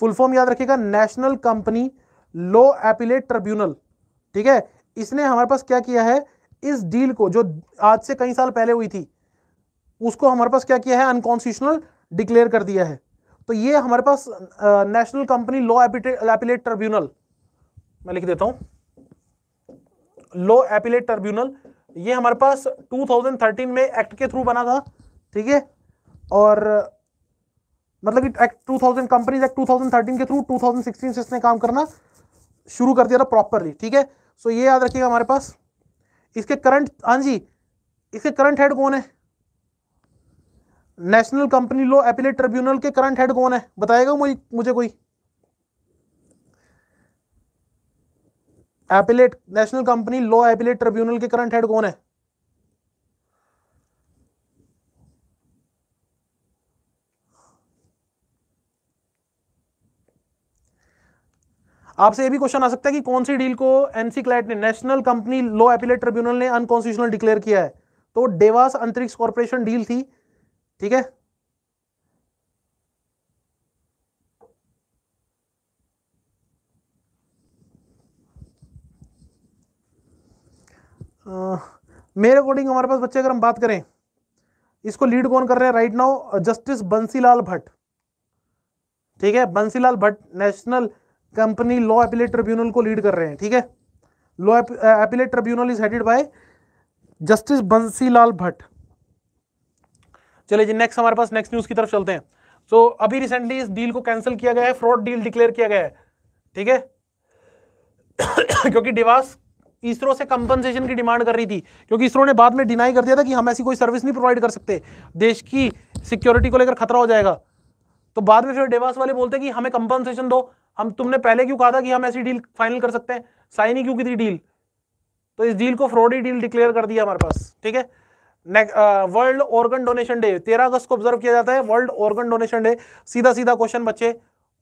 फुल फॉर्म याद रखिएगा national company law appellate tribunal ठीक है इसने हमारे पास क्या किया है इस डील को जो आज से कई साल पहले हुई थी उसको हमारे पास क्या किया है अनकॉन्स्टिट्यूशनल डिक्लेयर कर दिया है तो ये हमारे पास national company law appellate tribunal मैं लिख देता हूं लॉ एपिलेट ट्रिब्यूनल ये हमारे पास 2013 में एक्ट के थ्रू बना था ठीक है और मतलब कि एक्ट 2000 कंपनीज एक्ट 2013 के थ्रू 2016 से इसने काम करना शुरू कर दिया था प्रॉपरली ठीक है सो ये याद रखिएगा हमारे पास इसके करंट हाँ जी इसके करंट हेड कौन है national company law appellate tribunal के करंट हेड कौन है बताएगा मुझे मुझे कोई appellate national company law appellate tribunal के करंट हेड कौन है आपसे ये भी क्वेश्चन आ सकता है कि कौन सी डील को एनसी क्लैट ने national company law appellate tribunal ने अनकॉन्स्टिट्यूशनल डिक्लेयर किया है तो डेवास अंतरिक्ष कॉरपोरेशन डील थी ठीक है Uh, मेरे अकॉर्डिंग हमारे पास बच्चे अगर हम बात करें इसको लीड कौन कर रहे हैं right now justice Bansilal Bhatt ठीक है Bansilal Bhatt national company law appellate tribunal को लीड कर रहे हैं ठीक है law appellate tribunal is headed by justice Bansilal Bhatt चलिए जी नेक्स्ट हमारे पास नेक्स्ट न्यूज की तरफ चलते हैं सो so, अभी रिसेंटली इस डील को कैंसिल किया गया है फ्रॉड डील डिक्लेयर किया गया है ठीक है क्योंकि डिवास इसरो से कंपनसेशन की डिमांड कर रही थी क्योंकि इसरो ने बाद में डिनाई कर दिया था कि हम ऐसी कोई सर्विस नहीं प्रोवाइड कर सकते देश की सिक्योरिटी को लेकर खतरा हो जाएगा तो बाद में फिर डेवास वाले बोलते हैं कि हमें कंपनसेशन दो हम तुमने पहले क्यों कहा था कि हम ऐसी डील फाइनल कर सकते हैं साइन ही क्यों की थी डील तो इस डील को फ्रॉडी डील डिक्लेयर कर दिया हमारे पास ठीक है वर्ल्ड ऑर्गन डोनेशन डे तेरह अगस्त को ऑब्जर्व किया जाता है वर्ल्ड ऑर्गन डोनेशन डे सीधा सीधा क्वेश्चन बच्चे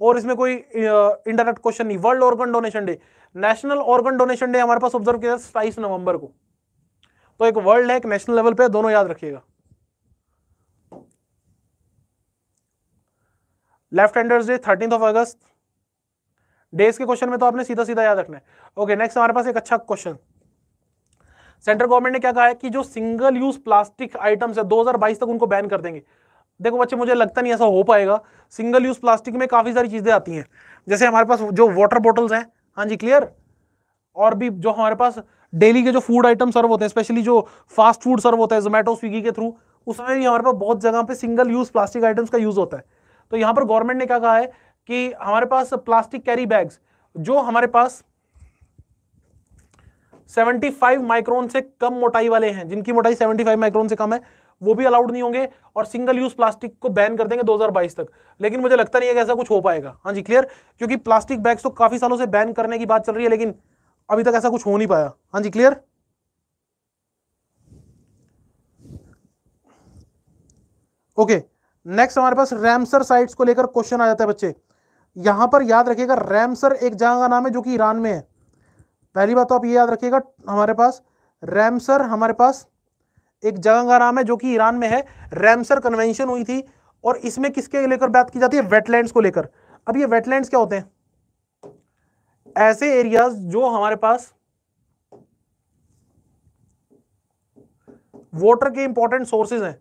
और इसमें कोई इंडायरेक्ट क्वेश्चन नहीं world organ donation day national organ donation day हमारे पास ऑब्जर्व किया जाता सताईस नवंबर को तो एक वर्ल्ड है एक नेशनल लेवल पे दोनों याद रखिएगा left handers day thirteen of August days के क्वेश्चन में तो आपने सीधा सीधा याद रखना है ओके नेक्स्ट हमारे पास एक अच्छा क्वेश्चन सेंट्रल गवर्नमेंट ने क्या कहा है कि जो सिंगल यूज प्लास्टिक आइटम्स है 2022 तक उनको बैन कर देंगे देखो बच्चे मुझे लगता नहीं ऐसा हो पाएगा सिंगल यूज प्लास्टिक में काफी सारी चीजें आती हैं जैसे हमारे पास जो वाटर बॉटल्स हैं हाँ जी क्लियर और भी जो हमारे पास डेली के जो फूड आइटम सर्व होते हैं स्पेशली जो फास्ट फूड सर्व होता है जोमेटो स्विगी के थ्रू उसमें भी हमारे पास बहुत जगह पे सिंगल यूज प्लास्टिक आइटम्स का यूज होता है तो यहाँ पर गवर्नमेंट ने क्या कहा है कि हमारे पास प्लास्टिक कैरी बैग्स जो हमारे पास 75 माइक्रोन से कम मोटाई वाले हैं जिनकी मोटाई 75 माइक्रोन से कम है वो भी अलाउड नहीं होंगे और सिंगल यूज प्लास्टिक को बैन कर देंगे 2022 तक लेकिन मुझे लगता नहीं है कि ऐसा कुछ हो पाएगा हाँ जी क्लियर क्योंकि प्लास्टिक बैग्स तो काफी सालों से बैन करने की बात चल रही है लेकिन अभी तक ऐसा कुछ हो नहीं पाया हाँ जी क्लियर ओके नेक्स्ट हमारे पास रैमसर साइट्स को लेकर क्वेश्चन आ जाता है बच्चे यहां पर याद रखिएगा रैमसर एक जगह का नाम है जो कि ईरान में है पहली बात तो आप ये याद रखिएगा हमारे पास रैमसर हमारे पास एक जगह का नाम है जो कि ईरान में है रैमसर कन्वेंशन हुई थी और इसमें किसके लेकर बात की जाती है वेटलैंड को लेकर अब ये वेटलैंड क्या होते हैं ऐसे एरियाज जो हमारे पास वाटर के इंपॉर्टेंट सोर्सेज हैं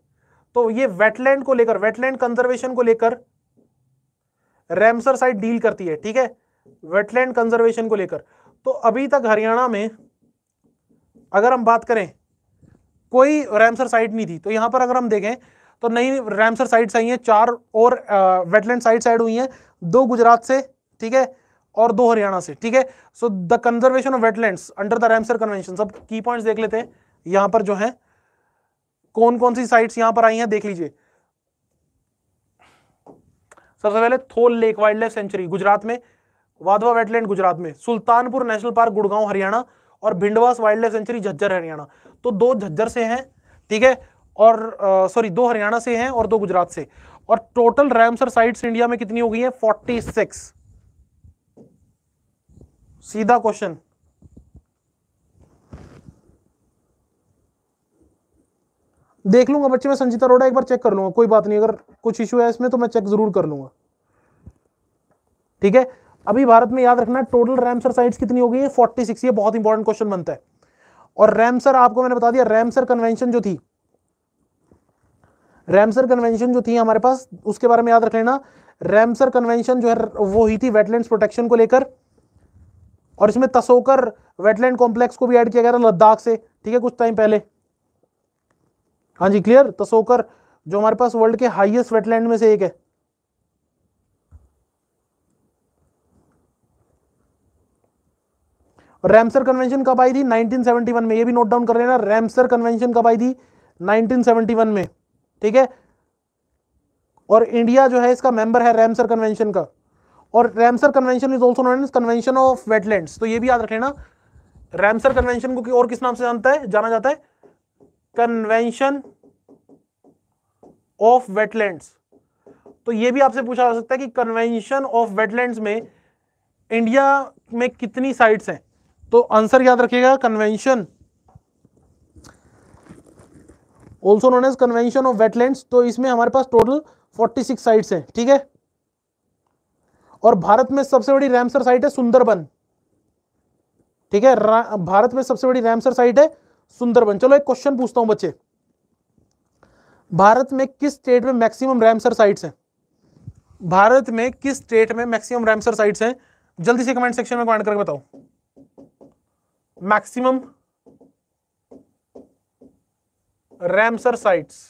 तो ये वेटलैंड को लेकर वेटलैंड कंजर्वेशन को लेकर रेमसर साइट डील करती है ठीक है वेटलैंड कंजर्वेशन को लेकर तो अभी तक हरियाणा में अगर हम बात करें कोई रैमसर साइट नहीं थी तो यहां पर अगर हम देखें तो नई रैमसर साइट्स आई हैं चार और वेटलैंड साइट साइड हुई हैं दो गुजरात से ठीक है और दो हरियाणा से ठीक है so the conservation of wetlands under the Ramsar convention सब की पॉइंट्स देख लेते हैं यहां पर जो है कौन कौन सी साइट्स यहां पर आई हैं देख लीजिए सबसे पहले Thol lake wildlife sanctuary Gujarat में वाधवा वेटलैंड गुजरात में सुल्तानपुर नेशनल पार्क गुड़गांव हरियाणा और Bhindawas wildlife sanctuary Jhajjar Haryana तो दो झज्जर से हैं ठीक है और सॉरी दो हरियाणा से हैं और दो गुजरात से और टोटल रैमसर साइट्स इंडिया में कितनी हो गई है 46 सीधा क्वेश्चन देख लूंगा बच्चे मैं संजीता रोडा एक बार चेक कर लूंगा कोई बात नहीं अगर कुछ इश्यू है इसमें तो मैं चेक जरूर कर लूंगा ठीक है अभी भारत में याद रखना टोटल रैमसर साइट्स कितनी हो गई है 46 ये बहुत इंपॉर्टेंट क्वेश्चन बनता है और रैमसर आपको मैंने बता दिया रैमसर कन्वेंशन जो थी रैमसर कन्वेंशन जो थी हमारे पास उसके बारे में याद रख लेना रैमसर कन्वेंशन जो है वो ही थी वेटलैंड प्रोटेक्शन को लेकर और इसमें तसोकर वेटलैंड कॉम्प्लेक्स को भी ऐड किया गया था लद्दाख से ठीक है कुछ टाइम पहले हाँ जी क्लियर तसोकर जो हमारे पास वर्ल्ड के हाईएस्ट वेटलैंड में से एक है रैमसर कन्वेंशन कब आई थी 1971 में ये भी नोट डाउन कर लेना रैमसर कन्वेंशन कब आई थी 1971 में ठीक है और इंडिया जो है इसका मेंबर है रैमसर कन्वेंशन का और Ramsar convention is also known convention of wetland तो ये भी याद रख लेना रैमसर कन्वेंशन को और किस नाम से जानता है जाना जाता है कन्वेंशन ऑफ वेटलैंड्स तो ये भी आपसे पूछा जा सकता है कि कन्वेंशन ऑफ वेटलैंड्स में इंडिया में कितनी साइट्स हैं तो आंसर याद रखिएगा convention also known as convention of wetlands तो इसमें हमारे पास टोटल 46 साइट्स हैं ठीक है और भारत में सबसे बड़ी रैमसर साइट है सुंदरबन ठीक है भारत में सबसे बड़ी रैमसर साइट है सुंदरबन चलो एक क्वेश्चन पूछता हूं बच्चे भारत में किस स्टेट में मैक्सिमम रैमसर साइट्स हैं भारत में किस स्टेट में मैक्सिमम रैमसर साइट्स हैं जल्दी से कमेंट सेक्शन में कमेंट करके बताओ maximum Ramsar sites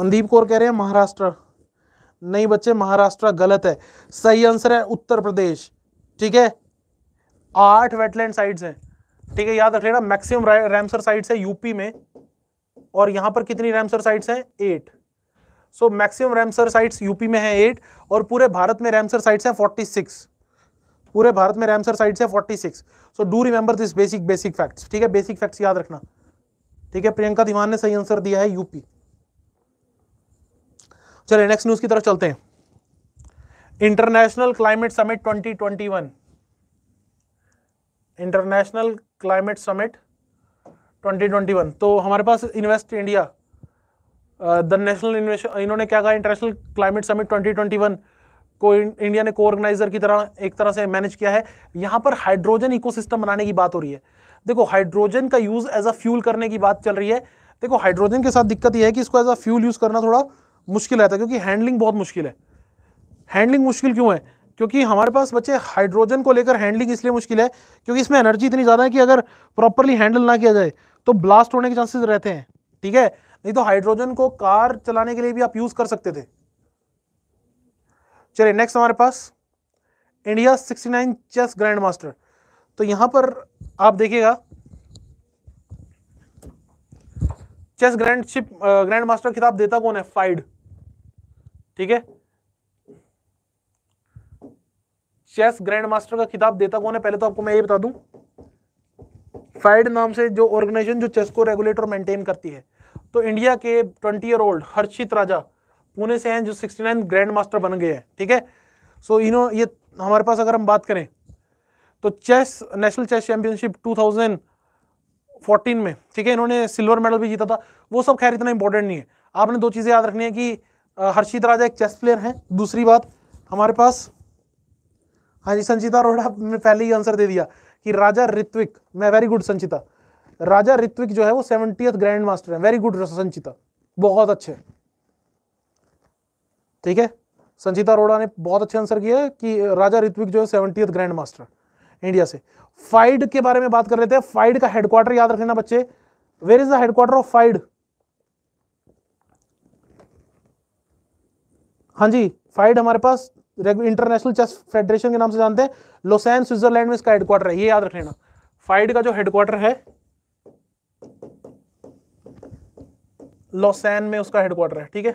Mandeep Kaur कह रहे हैं महाराष्ट्र नहीं बच्चे महाराष्ट्र गलत है सही आंसर है उत्तर प्रदेश ठीक है आठ वेटलैंड साइट्स हैं ठीक है याद रख लेना मैक्सिमम रैमसर साइट्स है यूपी में और यहां पर कितनी रैमसर साइट्स हैं eight so maximum Ramsar sites UP में है एट और पूरे भारत में रैमसर साइट्स हैं फोर्टी सिक्स पूरे भारत में रैमसर साइट्स हैं forty six so do remember this basic basic facts ठीक है बेसिक फैक्ट्स याद रखना ठीक है प्रियंका दीवान ने सही आंसर दिया है यूपी चले नेक्स्ट न्यूज की तरफ चलते हैं international climate summit 2021 international climate summit 2021 तो हमारे पास इन्वेस्ट इंडिया द नेशनल इन्होंने क्या कहा इंटरनेशनल क्लाइमेट समिट 2021 को इंडिया ने को ऑर्गेनाइजर की तरह एक तरह से मैनेज किया है यहाँ पर हाइड्रोजन इकोसिस्टम बनाने की बात हो रही है देखो हाइड्रोजन का यूज एज अ फ्यूल करने की बात चल रही है देखो हाइड्रोजन के साथ दिक्कत यह है कि इसको एज अ फ्यूल यूज करना थोड़ा मुश्किल रहता है क्योंकि हैंडलिंग बहुत मुश्किल है हैंडलिंग मुश्किल क्यों है क्योंकि हमारे पास बच्चे हाइड्रोजन को लेकर हैंडलिंग इसलिए मुश्किल है क्योंकि इसमें एनर्जी इतनी ज़्यादा है कि अगर प्रॉपरली हैंडल ना किया जाए तो ब्लास्ट होने के चांसेस रहते हैं ठीक है नहीं तो हाइड्रोजन को कार चलाने के लिए भी आप यूज कर सकते थे चलिए नेक्स्ट हमारे पास इंडिया 69 चेस ग्रैंड मास्टर तो यहां पर आप देखिएगा चेस ग्रैंड ग्रैंड मास्टर खिताब देता कौन है फाइड ठीक है चेस ग्रैंड मास्टर का खिताब देता कौन है पहले तो आपको मैं ये बता दूं फाइड नाम से जो ऑर्गेनाइजेशन जो चेस को रेगुलेटर मेंटेन करती है तो इंडिया के twenty year old Harshit Raja Pune से हैं जो सिक्सटी नाइन ग्रैंड मास्टर बन गए हैं ठीक है सो so, ये हमारे पास अगर हम बात करें तो चेस नेशनल चेस चैंपियनशिप 2014 में ठीक है इन्होंने सिल्वर मेडल भी जीता था वो सब खैर इतना इंपॉर्टेंट नहीं है आपने दो चीज़ें याद रखनी है कि हर्षित राजा एक चेस प्लेयर हैं दूसरी बात हमारे पास हाँ जी संचिता रोड़ा ने पहले ही आंसर दे दिया कि राजा ऋत्विक मैं वेरी गुड संचिता राजा ऋत्विक जो है वो सेवेंटी ग्रैंड मास्टर है वेरी गुड संचिता बहुत अच्छे ठीक है संचिता अरोड़ा ने बहुत अच्छे आंसर किया कि राजा ऋत्विक जो है सेवेंटी ग्रैंड मास्टर इंडिया से फाइड के बारे में बात कर रहे थे फाइड का हेडक्वार्टर याद रखना बच्चे where is the headquarter of FIDE हाँ जी फाइड हमारे पास इंटरनेशनल चेस फेडरेशन के नाम से जानते हैं लोसैन स्विट्जरलैंड में इसका हेडक्वार्टर है ये याद रख लेना फाइड का जो हेडक्वार्टर है लोसैन में उसका हेडक्वार्टर है ठीक है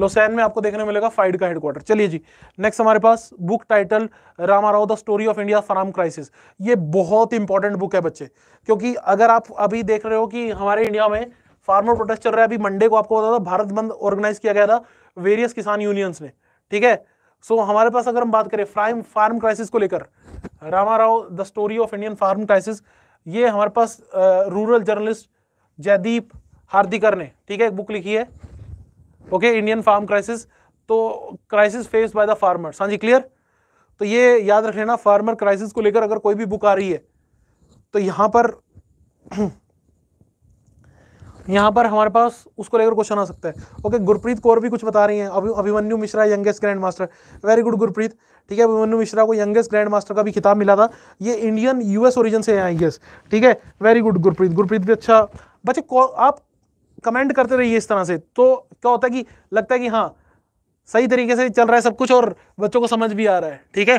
लोसैन में आपको देखने मिलेगा फाइड का हेडक्वार्टर चलिए जी नेक्स्ट हमारे पास book title Rama Rao the story of India farm crisis ये बहुत इंपॉर्टेंट बुक है बच्चे क्योंकि अगर आप अभी देख रहे हो कि हमारे इंडिया में फार्मर प्रोटेस्ट चल रहा है अभी मंडे को आपको बता था भारत बंद ऑर्गेनाइज किया गया था वेरियस किसान यूनियंस ने ठीक है सो so, हमारे पास अगर हम बात करें फ्राइम फार्म क्राइसिस को लेकर Rama Rao the story of Indian farm crisis ये हमारे पास रूरल जर्नलिस्ट जयदीप हार्दिकर ने ठीक है एक बुक लिखी है ओके इंडियन फार्म क्राइसिस तो crisis face by the farmer हाँ जी क्लियर तो ये याद रख लेना फार्मर क्राइसिस को लेकर अगर कोई भी बुक आ रही है तो यहाँ पर यहाँ पर हमारे पास उसको लेकर क्वेश्चन आ सकता है ओके गुरप्रीत कौर भी कुछ बता रही हैं अभी Abhimanyu Mishra youngest grand master very good Gurpreet ठीक है अभिमन्यु मिश्रा को यंगेस्ट ग्रैंड मास्टर का भी खिताब मिला था ये इंडियन यूएस ओरिजिन से आई गेस ठीक है वेरी गुड गुरप्रीत गुरप्रीत भी अच्छा बच्चे आप कमेंट करते रहिए इस तरह से तो क्या होता है कि लगता है कि हाँ सही तरीके से चल रहा है सब कुछ और बच्चों को समझ भी आ रहा है ठीक है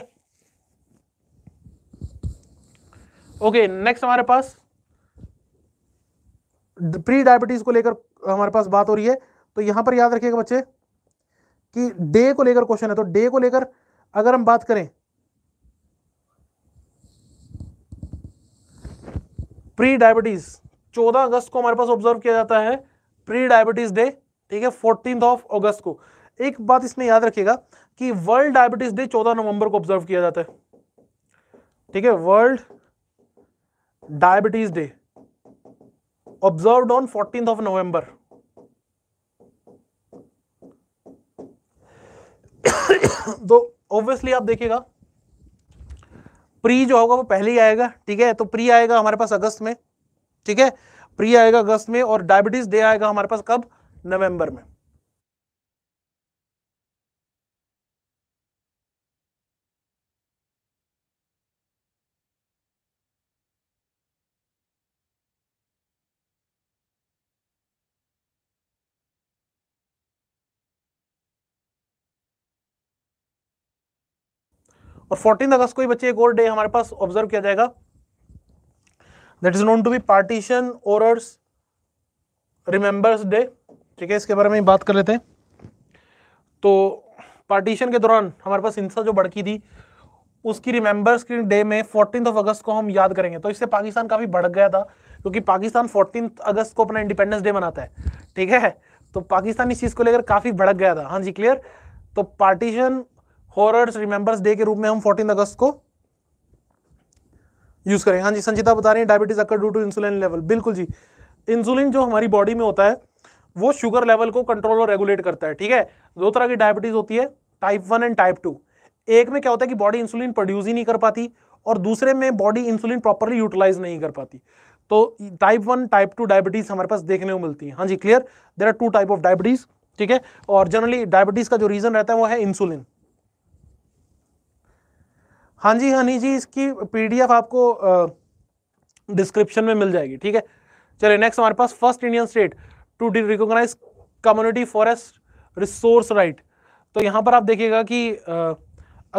ओके नेक्स्ट हमारे पास प्री डायबिटीज़ को लेकर हमारे पास बात हो रही है तो यहां पर याद रखिएगा बच्चे कि डे को लेकर क्वेश्चन है तो डे को लेकर अगर हम बात करें प्री डायबिटीज 14 अगस्त को हमारे पास ऑब्जर्व किया जाता है प्री डायबिटीज डे ठीक है फोर्टीन ऑफ अगस्त को एक बात इसमें याद रखिएगा कि वर्ल्ड डायबिटीज डे 14 नवंबर को ऑब्जर्व किया जाता है ठीक है world diabetes day observed on 14th of November. तो ऑब्वियसली आप देखिएगा प्री जो होगा वो पहले ही आएगा ठीक है तो प्री आएगा हमारे पास अगस्त में ठीक है प्री आएगा अगस्त में और डायबिटीज डे आएगा हमारे पास कब नवंबर में और फोर्टीन अगस्त को ही बच्चे एक और डे हमारे पास ऑब्जर्व किया जाएगा that is known to be partition horrors remembrance day ठीक है इसके बारे में बात कर लेते हैं तो पार्टीशन के दौरान हमारे पास हिंसा जो बढ़की थी उसकी रिमेंबर्स के डे में फोर्टीन ऑफ अगस्त को हम याद करेंगे तो इससे पाकिस्तान काफ़ी बढ़ गया था क्योंकि पाकिस्तान फोर्टीन अगस्त को अपना इंडिपेंडेंस डे मनाता है ठीक है तो पाकिस्तान इस चीज़ को लेकर काफ़ी भड़क गया था हाँ जी क्लियर तो पार्टीशन हॉरर्स रिमेंबर्स डे के रूप में हम फोर्टीन अगस्त को यूज करें हाँ जी संचिता बता रही है diabetes occur due to insulin level बिल्कुल जी इंसुलिन जो हमारी बॉडी में होता है वो शुगर लेवल को कंट्रोल और रेगुलेट करता है ठीक है दो तरह की डायबिटीज होती है type one and type two एक में क्या होता है कि बॉडी इंसुलिन प्रोड्यूस ही नहीं कर पाती और दूसरे में बॉडी इंसुलिन प्रॉपरली यूटिलाइज नहीं कर पाती तो type one type two diabetes हमारे पास देखने को मिलती है हाँ जी clear there are two type of diabetes ठीक है और जनरली डायबिटीज का जो रीजन रहता है वो है इंसुलिन हाँ जी हनी जी इसकी पीडीएफ आपको डिस्क्रिप्शन में मिल जाएगी ठीक है चलिए नेक्स्ट हमारे पास first Indian state to the recognise community forest resource right तो यहाँ पर आप देखिएगा कि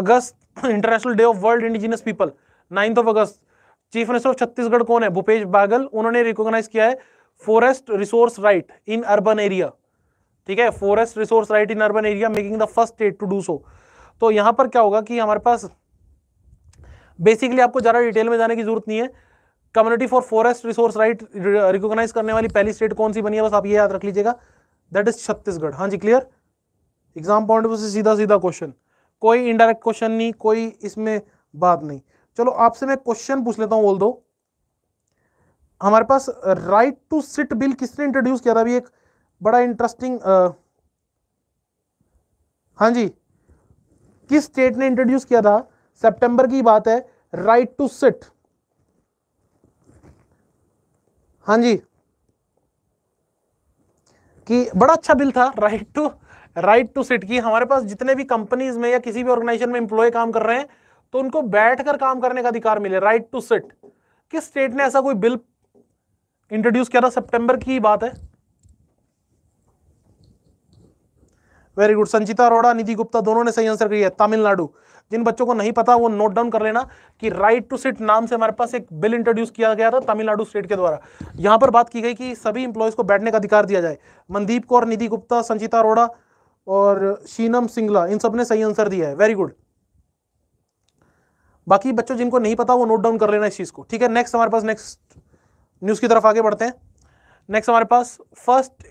August international day of world indigenous people ninth of August chief minister of Chhattisgarh कौन है भूपेश बागल उन्होंने रिकोगनाइज़ किया है forest resource right in urban area ठीक है forest resource right in urban area making the first state to do so तो यहाँ पर क्या होगा कि हमारे पास बेसिकली आपको ज़्यादा डिटेल में जाने की जरूरत नहीं है community for forest resource right recognise करने वाली पहली स्टेट कौन सी बनी है बस आप ये याद रख लीजिएगा दैट इज छत्तीसगढ़ हाँ जी क्लियर एग्जाम पॉइंट से सीधा सीधा क्वेश्चन कोई इनडायरेक्ट क्वेश्चन नहीं कोई इसमें बात नहीं चलो आपसे मैं क्वेश्चन पूछ लेता हूँ बोल दो हमारे पास राइट टू सिट बिल किसने इंट्रोड्यूस किया था अभी एक बड़ा इंटरेस्टिंग हाँ जी किस स्टेट ने इंट्रोड्यूस किया था सितंबर की बात है राइट टू सिट हां जी कि बड़ा अच्छा बिल था right to right to sit की हमारे पास जितने भी कंपनीज में या किसी भी ऑर्गेनाइजेशन में इंप्लॉय काम कर रहे हैं तो उनको बैठकर काम करने का अधिकार मिले राइट टू सिट किस स्टेट ने ऐसा कोई बिल इंट्रोड्यूस किया था सितंबर की बात है वेरी गुड संचिता अरोड़ा निधि गुप्ता दोनों ने सही आंसर किया तमिलनाडु जिन बच्चों को नहीं पता वो नोट डाउन कर लेना कि राइट टू सिट नाम से हमारे पास एक बिल इंट्रोड्यूस किया गया था तमिलनाडु स्टेट के द्वारा यहां पर बात की गई कि सभी इंप्लॉयज़ को बैठने का अधिकार दिया जाए मनदीप कौर निधि गुप्ता संचिता अरोड़ा और शीनम सिंगला इन सब ने सही आंसर दिया है वेरी गुड बाकी बच्चों जिनको नहीं पता वो नोट डाउन कर लेना इस चीज़ को ठीक है नेक्स्ट हमारे पास नेक्स्ट न्यूज़ की तरफ आगे बढ़ते हैं नेक्स्ट हमारे पास first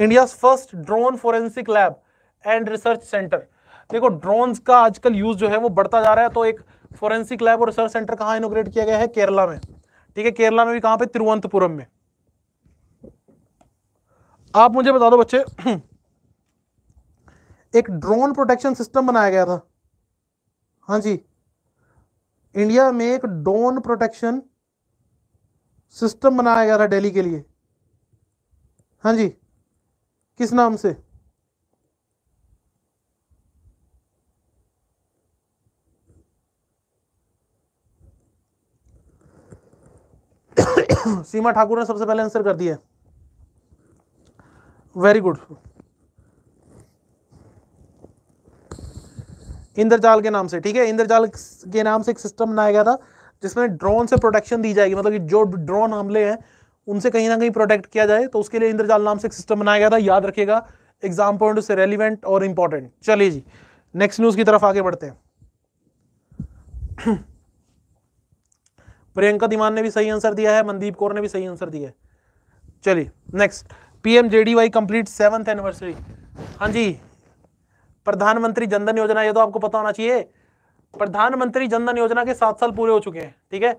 India first drone forensic lab and research centre देखो ड्रोन्स का आजकल यूज जो है वो बढ़ता जा रहा है तो एक फोरेंसिक लैब और रिसर्च सेंटर कहाँ इनोग्रेट किया गया है केरला में ठीक है केरला में भी कहाँ पे तिरुवंतपुरम में आप मुझे बता दो बच्चे एक ड्रोन प्रोटेक्शन सिस्टम बनाया गया था हाँ जी इंडिया में एक ड्रोन प्रोटेक्शन सिस्टम बनाया गया था दिल्ली के लिए हाँ जी किस नाम से सीमा ठाकुर ने सबसे पहले आंसर कर दिया वेरी गुड इंद्रजाल के नाम से ठीक है इंद्रजाल के नाम से एक सिस्टम बनाया गया था जिसमें ड्रोन से प्रोटेक्शन दी जाएगी मतलब कि जो ड्रोन हमले हैं उनसे कहीं ना कहीं प्रोटेक्ट किया जाए तो उसके लिए इंद्रजाल नाम से एक सिस्टम बनाया गया था याद रखिएगा एग्जाम पॉइंट से रेलिवेंट और इंपॉर्टेंट चलिए जी नेक्स्ट न्यूज़ की तरफ आगे बढ़ते हैं प्रियंका दीवान ने भी सही आंसर दिया है मनदीप कौर ने भी सही आंसर दिया है चलिए next PM JDY complete seventh anniversary हाँ जी प्रधानमंत्री जनधन योजना ये तो आपको पता होना चाहिए प्रधानमंत्री जनधन योजना के सात साल पूरे हो चुके हैं ठीक है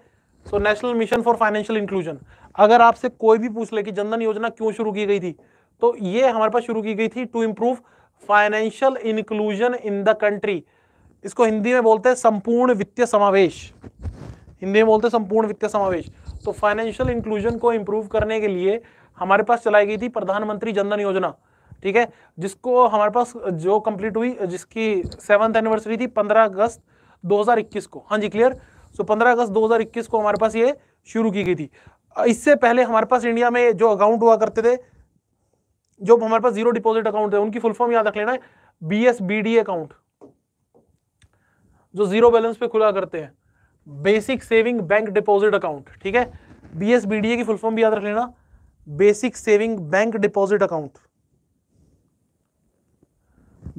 so national mission for financial inclusion अगर आपसे कोई भी पूछ ले कि जनधन योजना क्यों शुरू की गई थी तो ये हमारे पास शुरू की गई थी to improve financial inclusion in the country इसको हिंदी में बोलते हैं संपूर्ण वित्तीय समावेश हिंदी में बोलते संपूर्ण वित्तीय समावेश तो फाइनेंशियल इंक्लूजन को इम्प्रूव करने के लिए हमारे पास चलाई गई थी प्रधानमंत्री जनधन योजना ठीक है जिसको हमारे पास जो कंप्लीट हुई जिसकी सेवंथ एनिवर्सरी थी 15 अगस्त 2021 को हाँ जी क्लियर सो so, 15 अगस्त 2021 को हमारे पास ये शुरू की गई थी इससे पहले हमारे पास इंडिया में जो अकाउंट हुआ करते थे जो हमारे पास जीरो डिपॉजिट अकाउंट थे उनकी फुल फॉर्म याद रख लेना है B S B D account जो जीरो बैलेंस पे खुला करते हैं basic saving bank deposit account ठीक है बीएसबीडीए की फुल फॉर्म भी याद रख लेना basic saving bank deposit account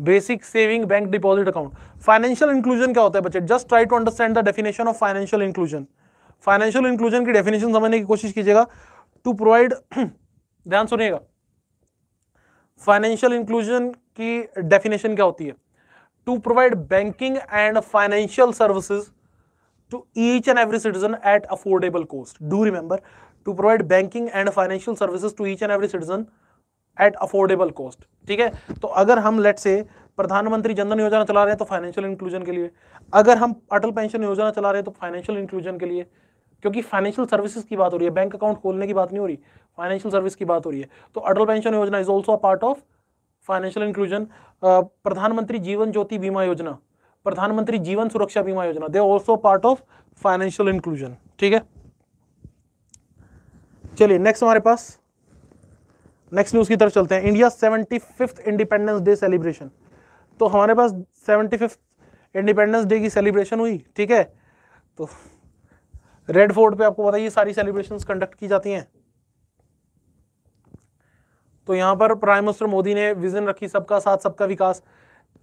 basic saving bank deposit account financial inclusion क्या होता है बच्चे just try to understand the definition of financial inclusion financial inclusion की डेफिनेशन समझने की कोशिश कीजिएगा टू प्रोवाइड ध्यान सुनिएगा फाइनेंशियल इंक्लूजन की डेफिनेशन क्या होती है to provide banking and financial services to each and every citizen at affordable cost. Do remember to provide banking and financial services to each and every citizen at affordable cost ठीक है तो अगर हम late से प्रधानमंत्री जनधन योजना चला रहे हैं तो फाइनेंशियल इंक्लूजन के लिए अगर हम अटल पेंशन योजना चला रहे हैं तो फाइनेंशियल इंक्लूजन के लिए क्योंकि फाइनेंशियल सर्विसेज की बात हो रही है बैंक अकाउंट खोलने की बात नहीं हो रही फाइनेंशियल सर्विस की बात हो रही है तो Atal pension Yojana is also a part of financial inclusion Pradhan Mantri Jeevan ज्योति बीमा योजना प्रधानमंत्री जीवन Suraksha Bima Yojana they also part of financial inclusion ठीक है चलिए नेक्स्ट हमारे पास नेक्स्ट न्यूज की तरफ चलते हैं India seventy fifth independence day celebration तो हमारे पास सेवेंटी फिफ्थ इंडिपेंडेंस डे की सेलिब्रेशन हुई ठीक है तो रेड फोर्ट पे आपको पता है ये सारी सेलिब्रेशंस कंडक्ट की जाती हैं तो यहां पर प्राइम मिनिस्टर मोदी ने विजन रखी सबका साथ सबका विकास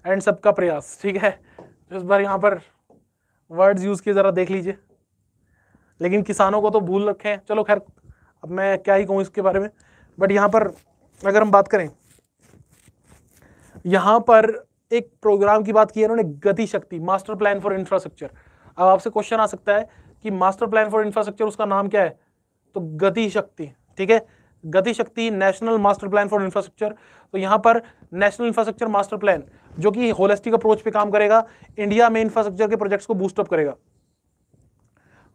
एंड सबका प्रयास ठीक है इस बार यहाँ पर वर्ड्स यूज़ किए ज़रा देख लीजिए लेकिन किसानों को तो भूल रखे हैं चलो खैर अब मैं क्या ही कहूँ इसके बारे में बट यहाँ पर अगर हम बात करें यहाँ पर एक प्रोग्राम की बात की है उन्होंने गति शक्ति मास्टर प्लान फॉर इंफ्रास्ट्रक्चर अब आपसे क्वेश्चन आ सकता है कि मास्टर प्लान फॉर इंफ्रास्ट्रक्चर उसका नाम क्या है तो गति शक्ति ठीक है Gati Shakti national master plan for infrastructure तो यहाँ पर नेशनल इंफ्रास्ट्रक्चर मास्टर प्लान जो कि होलिस्टिक अप्रोच पे काम करेगा इंडिया में इंफ्रास्ट्रक्चर के प्रोजेक्ट्स को बूस्टअप करेगा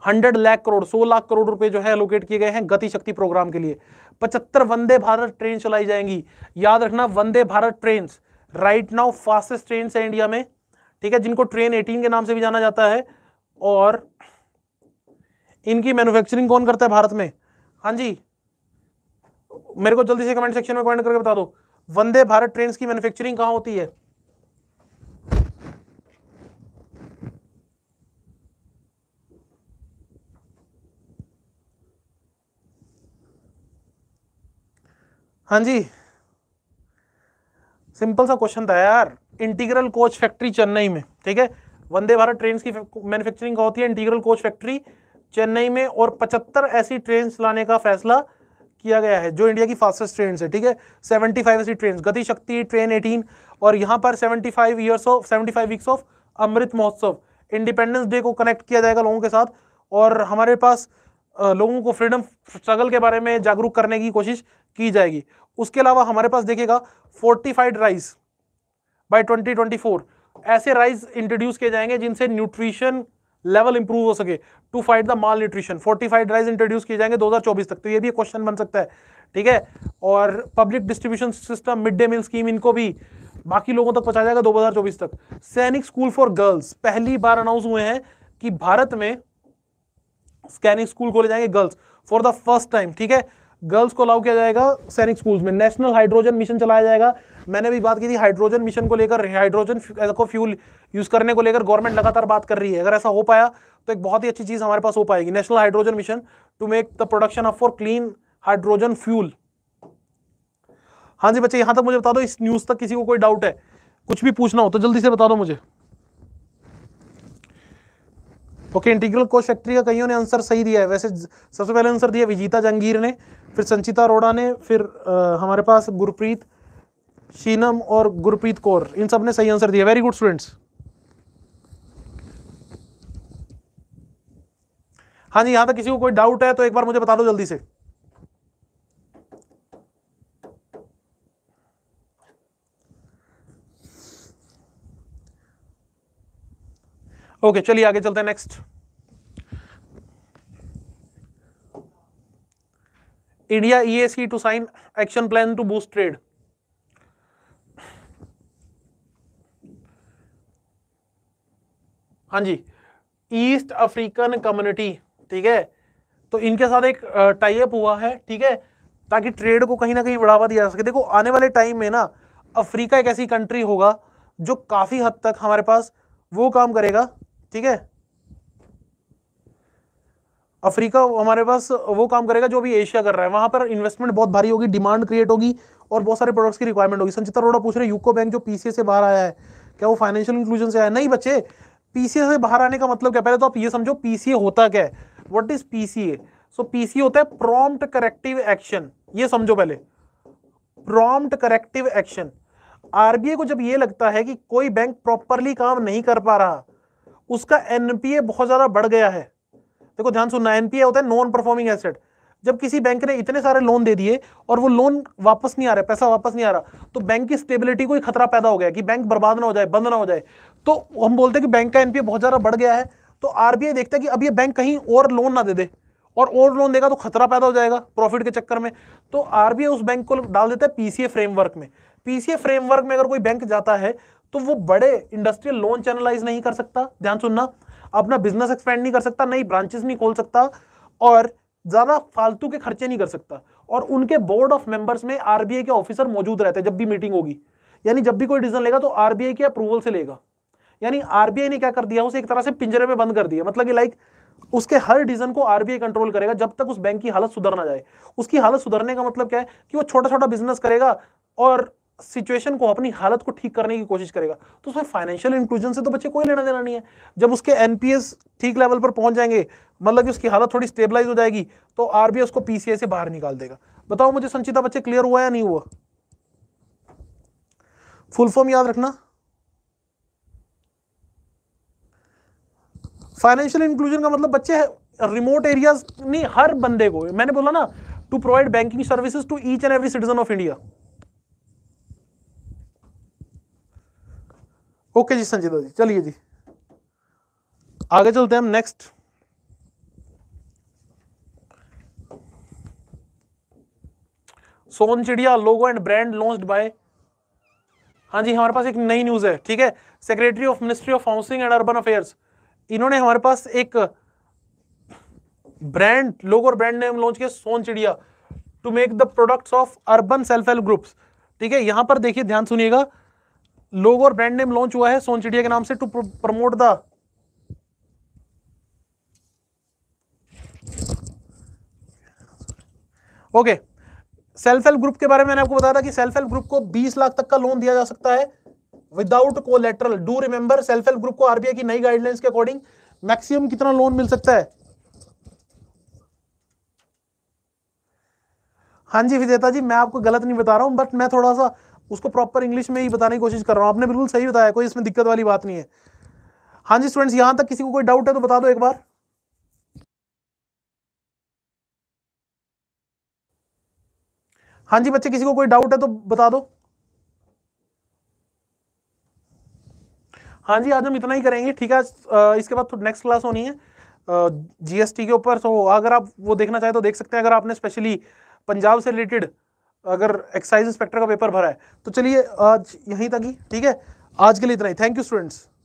हंड्रेड लाख करोड़ सो लाख करोड़ रुपए जो है एलोकेट किए गए हैं गति शक्ति प्रोग्राम के लिए पचहत्तर वंदे भारत ट्रेन चलाई जाएंगी याद रखना Vande Bharat train right now fastest train है इंडिया में ठीक है जिनको ट्रेन एटीन के नाम से भी जाना जाता है और इनकी मैन्युफैक्चरिंग कौन करता है भारत में हाँ जी मेरे को जल्दी से कमेंट सेक्शन में कमेंट करके बता दो वंदे भारत ट्रेन की मैन्युफैक्चरिंग कहां होती है हाँ जी सिंपल सा क्वेश्चन था यार इंटीग्रल कोच फैक्ट्री चेन्नई में ठीक है वंदे भारत ट्रेन की मैन्युफैक्चरिंग होती है इंटीग्रल कोच फैक्ट्री चेन्नई में और 75 ऐसी ट्रेन लाने का फैसला किया गया है जो इंडिया की फास्टेस्ट ट्रेन है ठीक है 75 ऐसी ट्रेन गति शक्ति ट्रेन 18 और यहाँ पर 75 years of five weeks of Amrit Mahotsav independence day को कनेक्ट किया जाएगा लोगों के साथ और हमारे पास लोगों को फ्रीडम स्ट्रगल के बारे में जागरूक करने की कोशिश की जाएगी उसके अलावा हमारे पास देखिएगा फोर्टिफाइड राइस बाय 2024 ऐसे राइस इंट्रोड्यूस किए जाएंगे जिनसे न्यूट्रिशन लेवल इंप्रूव हो सके to fight the malnutrition fortified rice introduce किए जाएंगे 2024 तक तो ये भी क्वेश्चन बन सकता है ठीक है और public distribution system mid day meal scheme इनको भी बाकी लोगों तक पहुंचा जाएगा 2024 तक सैनिक स्कूल फॉर गर्ल्स पहली बार अनाउंस हुए हैं कि भारत में स्कैनिक स्कूल खोले जाएंगे girls for the first time ठीक है गर्ल्स को अलाउ किया जाएगा सैनिक स्कूल्स में नेशनल हाइड्रोजन मिशन चलाया जाएगा मैंने भी बात की थी हाइड्रोजन मिशन को लेकर हाइड्रोजन को फ्यूल यूज करने को लेकर गवर्नमेंट लगातार बात कर रही है अगर ऐसा हो पाया तो एक बहुत ही अच्छी चीज़ हमारे पास हो पाएगी national hydrogen mission to make the production of for clean hydrogen fuel हाँ जी बच्चे यहां तक मुझे बता दो इस न्यूज़ तक किसी को कोई डाउट है कुछ भी पूछना हो तो जल्दी से बता दो मुझे ओके इंटीग्रल कोश फैक्ट्री का कईयों ने आंसर सही दिया है वैसे सबसे पहले आंसर दिया विजीता जंगीर ने फिर संचिता अरोड़ा ने फिर आ, हमारे पास गुरप्रीत शीनम और गुरप्रीत कौर इन सब ने सही आंसर दिया वेरी गुड स्टूडेंट्स हाँ जी यहां तक किसी को कोई डाउट है तो एक बार मुझे बता दो जल्दी से ओके चलिए आगे चलते हैं next E S to sign action plan to boost trade हाँ जी ईस्ट अफ्रीकन कम्युनिटी ठीक है तो इनके साथ एक टाइप हुआ है ठीक है ताकि ट्रेड को कहीं ना कहीं बढ़ावा दिया जा सके देखो आने वाले टाइम में ना अफ्रीका एक ऐसी कंट्री होगा जो काफ़ी हद तक हमारे पास वो काम करेगा ठीक है अफ्रीका हमारे पास वो काम करेगा जो अभी एशिया कर रहा है वहां पर इन्वेस्टमेंट बहुत भारी होगी डिमांड क्रिएट होगी और बहुत सारे प्रोडक्ट्स की रिक्वायरमेंट होगी संचिता अरोड़ा पूछ रहे यूको बैंक जो पीसीए से बाहर आया है क्या वो फाइनेंशियल इंक्लूजन से आया नहीं बच्चे पीसीए से बाहर आने का मतलब क्या पहले तो आप ये समझो पीसीए होता क्या है what is PCA so PCA होता है प्रॉम्प्ट करेक्टिव एक्शन ये समझो पहले प्रॉम्प्ट करेक्टिव एक्शन आरबीआई को जब ये लगता है कि कोई बैंक प्रॉपरली काम नहीं कर पा रहा उसका एनपीए बहुत ज्यादा बढ़ गया है देखो ध्यान सुनना एनपीए होता है नॉन परफॉर्मिंग एसेट जब किसी बैंक ने इतने सारे लोन दे दिए और वो लोन वापस नहीं आ रहा पैसा वापस नहीं आ रहा तो बैंक की स्टेबिलिटी को ही खतरा पैदा हो गया कि बैंक बर्बाद ना हो जाए बंद ना हो जाए तो हम बोलते हैं कि बैंक का एनपीए बहुत ज़्यादा बढ़ गया है तो आरबीआई देखता है कि अब ये बैंक कहीं और लोन ना दे दे और और लोन देगा तो खतरा पैदा हो जाएगा प्रॉफिट के चक्कर में तो आरबीआई उस बैंक को डाल देता है पीसीए फ्रेमवर्क में पीसीए फ्रेमवर्क में अगर कोई बैंक जाता है तो वो बड़े इंडस्ट्रियल लोन चैनलाइज नहीं कर सकता ध्यान सुनना अपना बिजनेस एक्सपेंड नहीं कर सकता नई ब्रांचेस नहीं खोल सकता और ज़्यादा फालतू के खर्चे नहीं कर सकता और उनके बोर्ड ऑफ मेंबर्स में आरबीआई के ऑफिसर मौजूद रहते हैं जब भी मीटिंग होगी यानी जब भी कोई डिसीजन लेगा तो आरबीआई के अप्रूवल से लेगा यानी आरबीआई ने क्या कर दिया उसे एक तरह से पिंजरे में बंद कर दिया मतलब कि लाइक उसके हर डिसीजन को आरबीआई कंट्रोल करेगा जब तक उस बैंक की हालत सुधर ना जाए उसकी हालत सुधरने का मतलब क्या है कि वो छोटा छोटा बिजनेस करेगा और सिचुएशन को अपनी हालत को ठीक करने की कोशिश करेगा तो उसमें फाइनेंशियल इंक्लूजन से तो बच्चे कोई लेना देना नहीं है जब उसके एनपीएस ठीक लेवल पर पहुंच जाएंगे मतलब कि उसकी हालत थोड़ी स्टेबलाइज हो जाएगी तो आरबीआई उसको पीसीआई से बाहर निकाल देगा बताओ मुझे संचिता बच्चे क्लियर हुआ या नहीं हुआ फुल फॉर्म याद रखना फाइनेंशियल इंक्लूजन का मतलब बच्चे रिमोट एरियाज नहीं हर बंदे को मैंने बोला ना to provide banking services to each and every citizen of India okay जी संजीदा जी चलिए जी आगे चलते हैं हम next Son Chiriya logo and brand launch by हाँ जी हमारे पास एक नई न्यूज है ठीक है secretary of ministry of housing and urban affairs इन्होंने हमारे पास एक ब्रांड लोगो और ब्रांड नेम लॉन्च किया Son Chiriya to make the products of urban self help groups ठीक है यहां पर देखिए ध्यान सुनिएगा लोगो और ब्रांड नेम लॉन्च हुआ है सोनचिड़िया के नाम से to promote the okay self help group के बारे में मैंने आपको बताया था कि सेल्फ हेल्प ग्रुप को 20 लाख तक का लोन दिया जा सकता है without collateral do remember self help group को आरबीआई की नई गाइडलाइंस के अकॉर्डिंग मैक्सिमम कितना लोन मिल सकता है हाँ जी विजेता जी मैं आपको गलत नहीं बता रहा हूं बट मैं थोड़ा सा उसको प्रॉपर इंग्लिश में ही बताने की कोशिश कर रहा हूँ आपने बिल्कुल सही बताया कोई इसमें दिक्कत वाली बात नहीं है हाँ जी स्टूडेंट्स यहां तक किसी को कोई डाउट है तो बता दो एक बार हाँ जी बच्चे किसी को कोई डाउट है तो बता दो हाँ जी आज हम इतना ही करेंगे ठीक है इसके बाद नेक्स्ट क्लास होनी है जीएसटी के ऊपर सो अगर आप वो देखना चाहें तो देख सकते हैं अगर आपने स्पेशली पंजाब से रिलेटेड अगर एक्साइज इंस्पेक्टर का पेपर भरा है तो चलिए आज यहीं तक ही ठीक है आज के लिए इतना ही थैंक यू स्टूडेंट्स